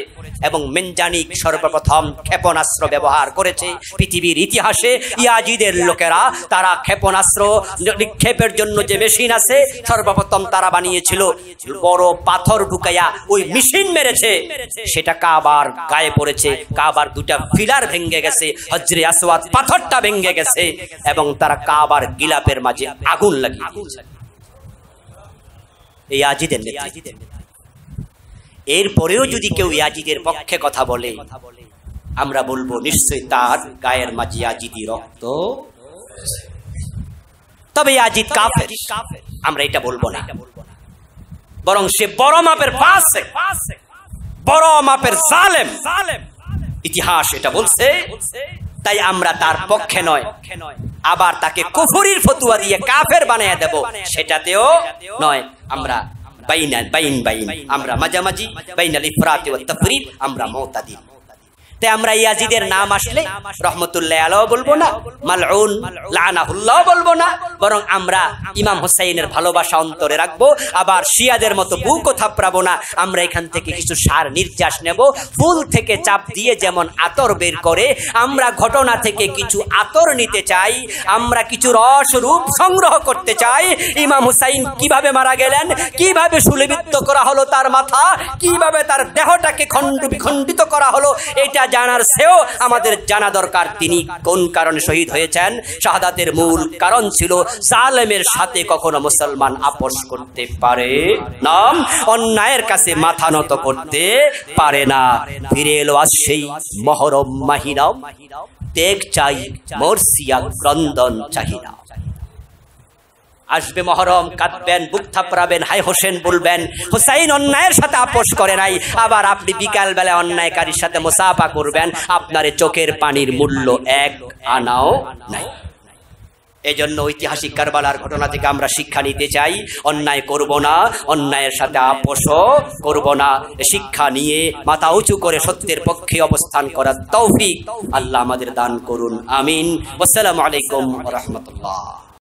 এবং মেনজানিক সর্বপ্রথম ক্ষেপণাস্ত্র ব্যবহার করেছে পৃথিবীর ইতিহাসে ইয়াজিদের লোকেরা তারা ক্ষেপণাস্ত্র নিক্ষেপের জন্য যে মেশিন আছে সর্বপ্রথম তারা বানিয়েছিল বড় পাথর ঢুকাইয়া ওই মেশিন মেরেছে সেটা কাবার গায়ে পড়েছে কাবার দুটা ফিলার ভেঙ্গে গেছে হজরে আসওয়াত পাথরটা ভেঙ্গে গেছে এবং তারা কাবার গিলাপের মাঝে আগুন লাগিয়ে এই আজিদের নেতৃত্বে এরপরেও যদি কেউ ইয়াজিদের পক্ষে কথা বলে আমরা বলবো নিশ্চয় তার গায়ের মাঝে আজিদি রক্ত তবে আজিদ কাফের আমরা এটা বলবো না বরং সে বড় মাপের বড় মাপের জালেম ইতিহাস এটা বলছে তাই আমরা তার পক্ষে নয় আবার তাকে কুফুরির ফতুয়া দিয়ে কাফের বানিয়ে দেব সেটাতেও নয় আমরা বাইন বাইন বাইন আমরা মাঝামাঝি বাইনাল ইফরাত ওয়া তাফরিদ আমরা মুতাদিন তে আমরা ইয়াজিদের নাম আসলে রহমতুল্লাহ আলাও বলবো না মালউন লানাহুল্লাহ বলবো না বরং আমরা ইমাম হুসাইনের ভালোবাসা অন্তরে রাখবো আবার শিয়াদের মতো বুকও থাপড়াবো না আমরা এখান থেকে কিছু সার নির্যাস নেব ফুল থেকে চাপ দিয়ে যেমন আতর বের করে আমরা ঘটনা থেকে কিছু আতর নিতে চাই আমরা কিছু রস রূপ সংগ্রহ করতে চাই ইমাম হুসাইন কিভাবে মারা গেলেন কিভাবে সুলিবিদ্ধ করা হলো তার মাথা কিভাবে তার দেহটাকে খণ্ড বিখণ্ডিত করা হলো এটা জানার সেও আমাদের জানা দরকার তিনি কোন কারণে শহীদ হয়েছেন শাহাদাতের মূল কারণ ছিল জালেমের সাথে কখনো মুসলমান আপোষ করতে পারে নাম অন্যায়ের কাছে মাথা নত করতে পারে না ফিরে এলো আজ সেই মহরম মাহিরাম দেখ চাই মর্সিয়া ক্রন্দন চাহিনা আসবে মহরম কাঁদবেন বুক থাপড়াবেন হাই হোসেন বলবেন হোসাইন অন্যায়ের সাথে আপোষ করে নাই আবার আপনি বিকালবেলা অন্যায়কারীর সাথে মোসাফা করবেন আপনার চোখের পানির মূল্য এক আনাও নাই এই জন্য ঐতিহাসিক কারবালার ঘটনা থেকে আমরা শিক্ষা নিতে চাই অন্যায় করব না অন্যায়ের সাথে আপোষ করব না শিক্ষা নিয়ে মাথা উঁচু করে সত্যের পক্ষে অবস্থান করার তৌফিক আল্লাহ আমাদের দান করুন আমিন আসসালামু আলাইকুম রহমতুল্লাহ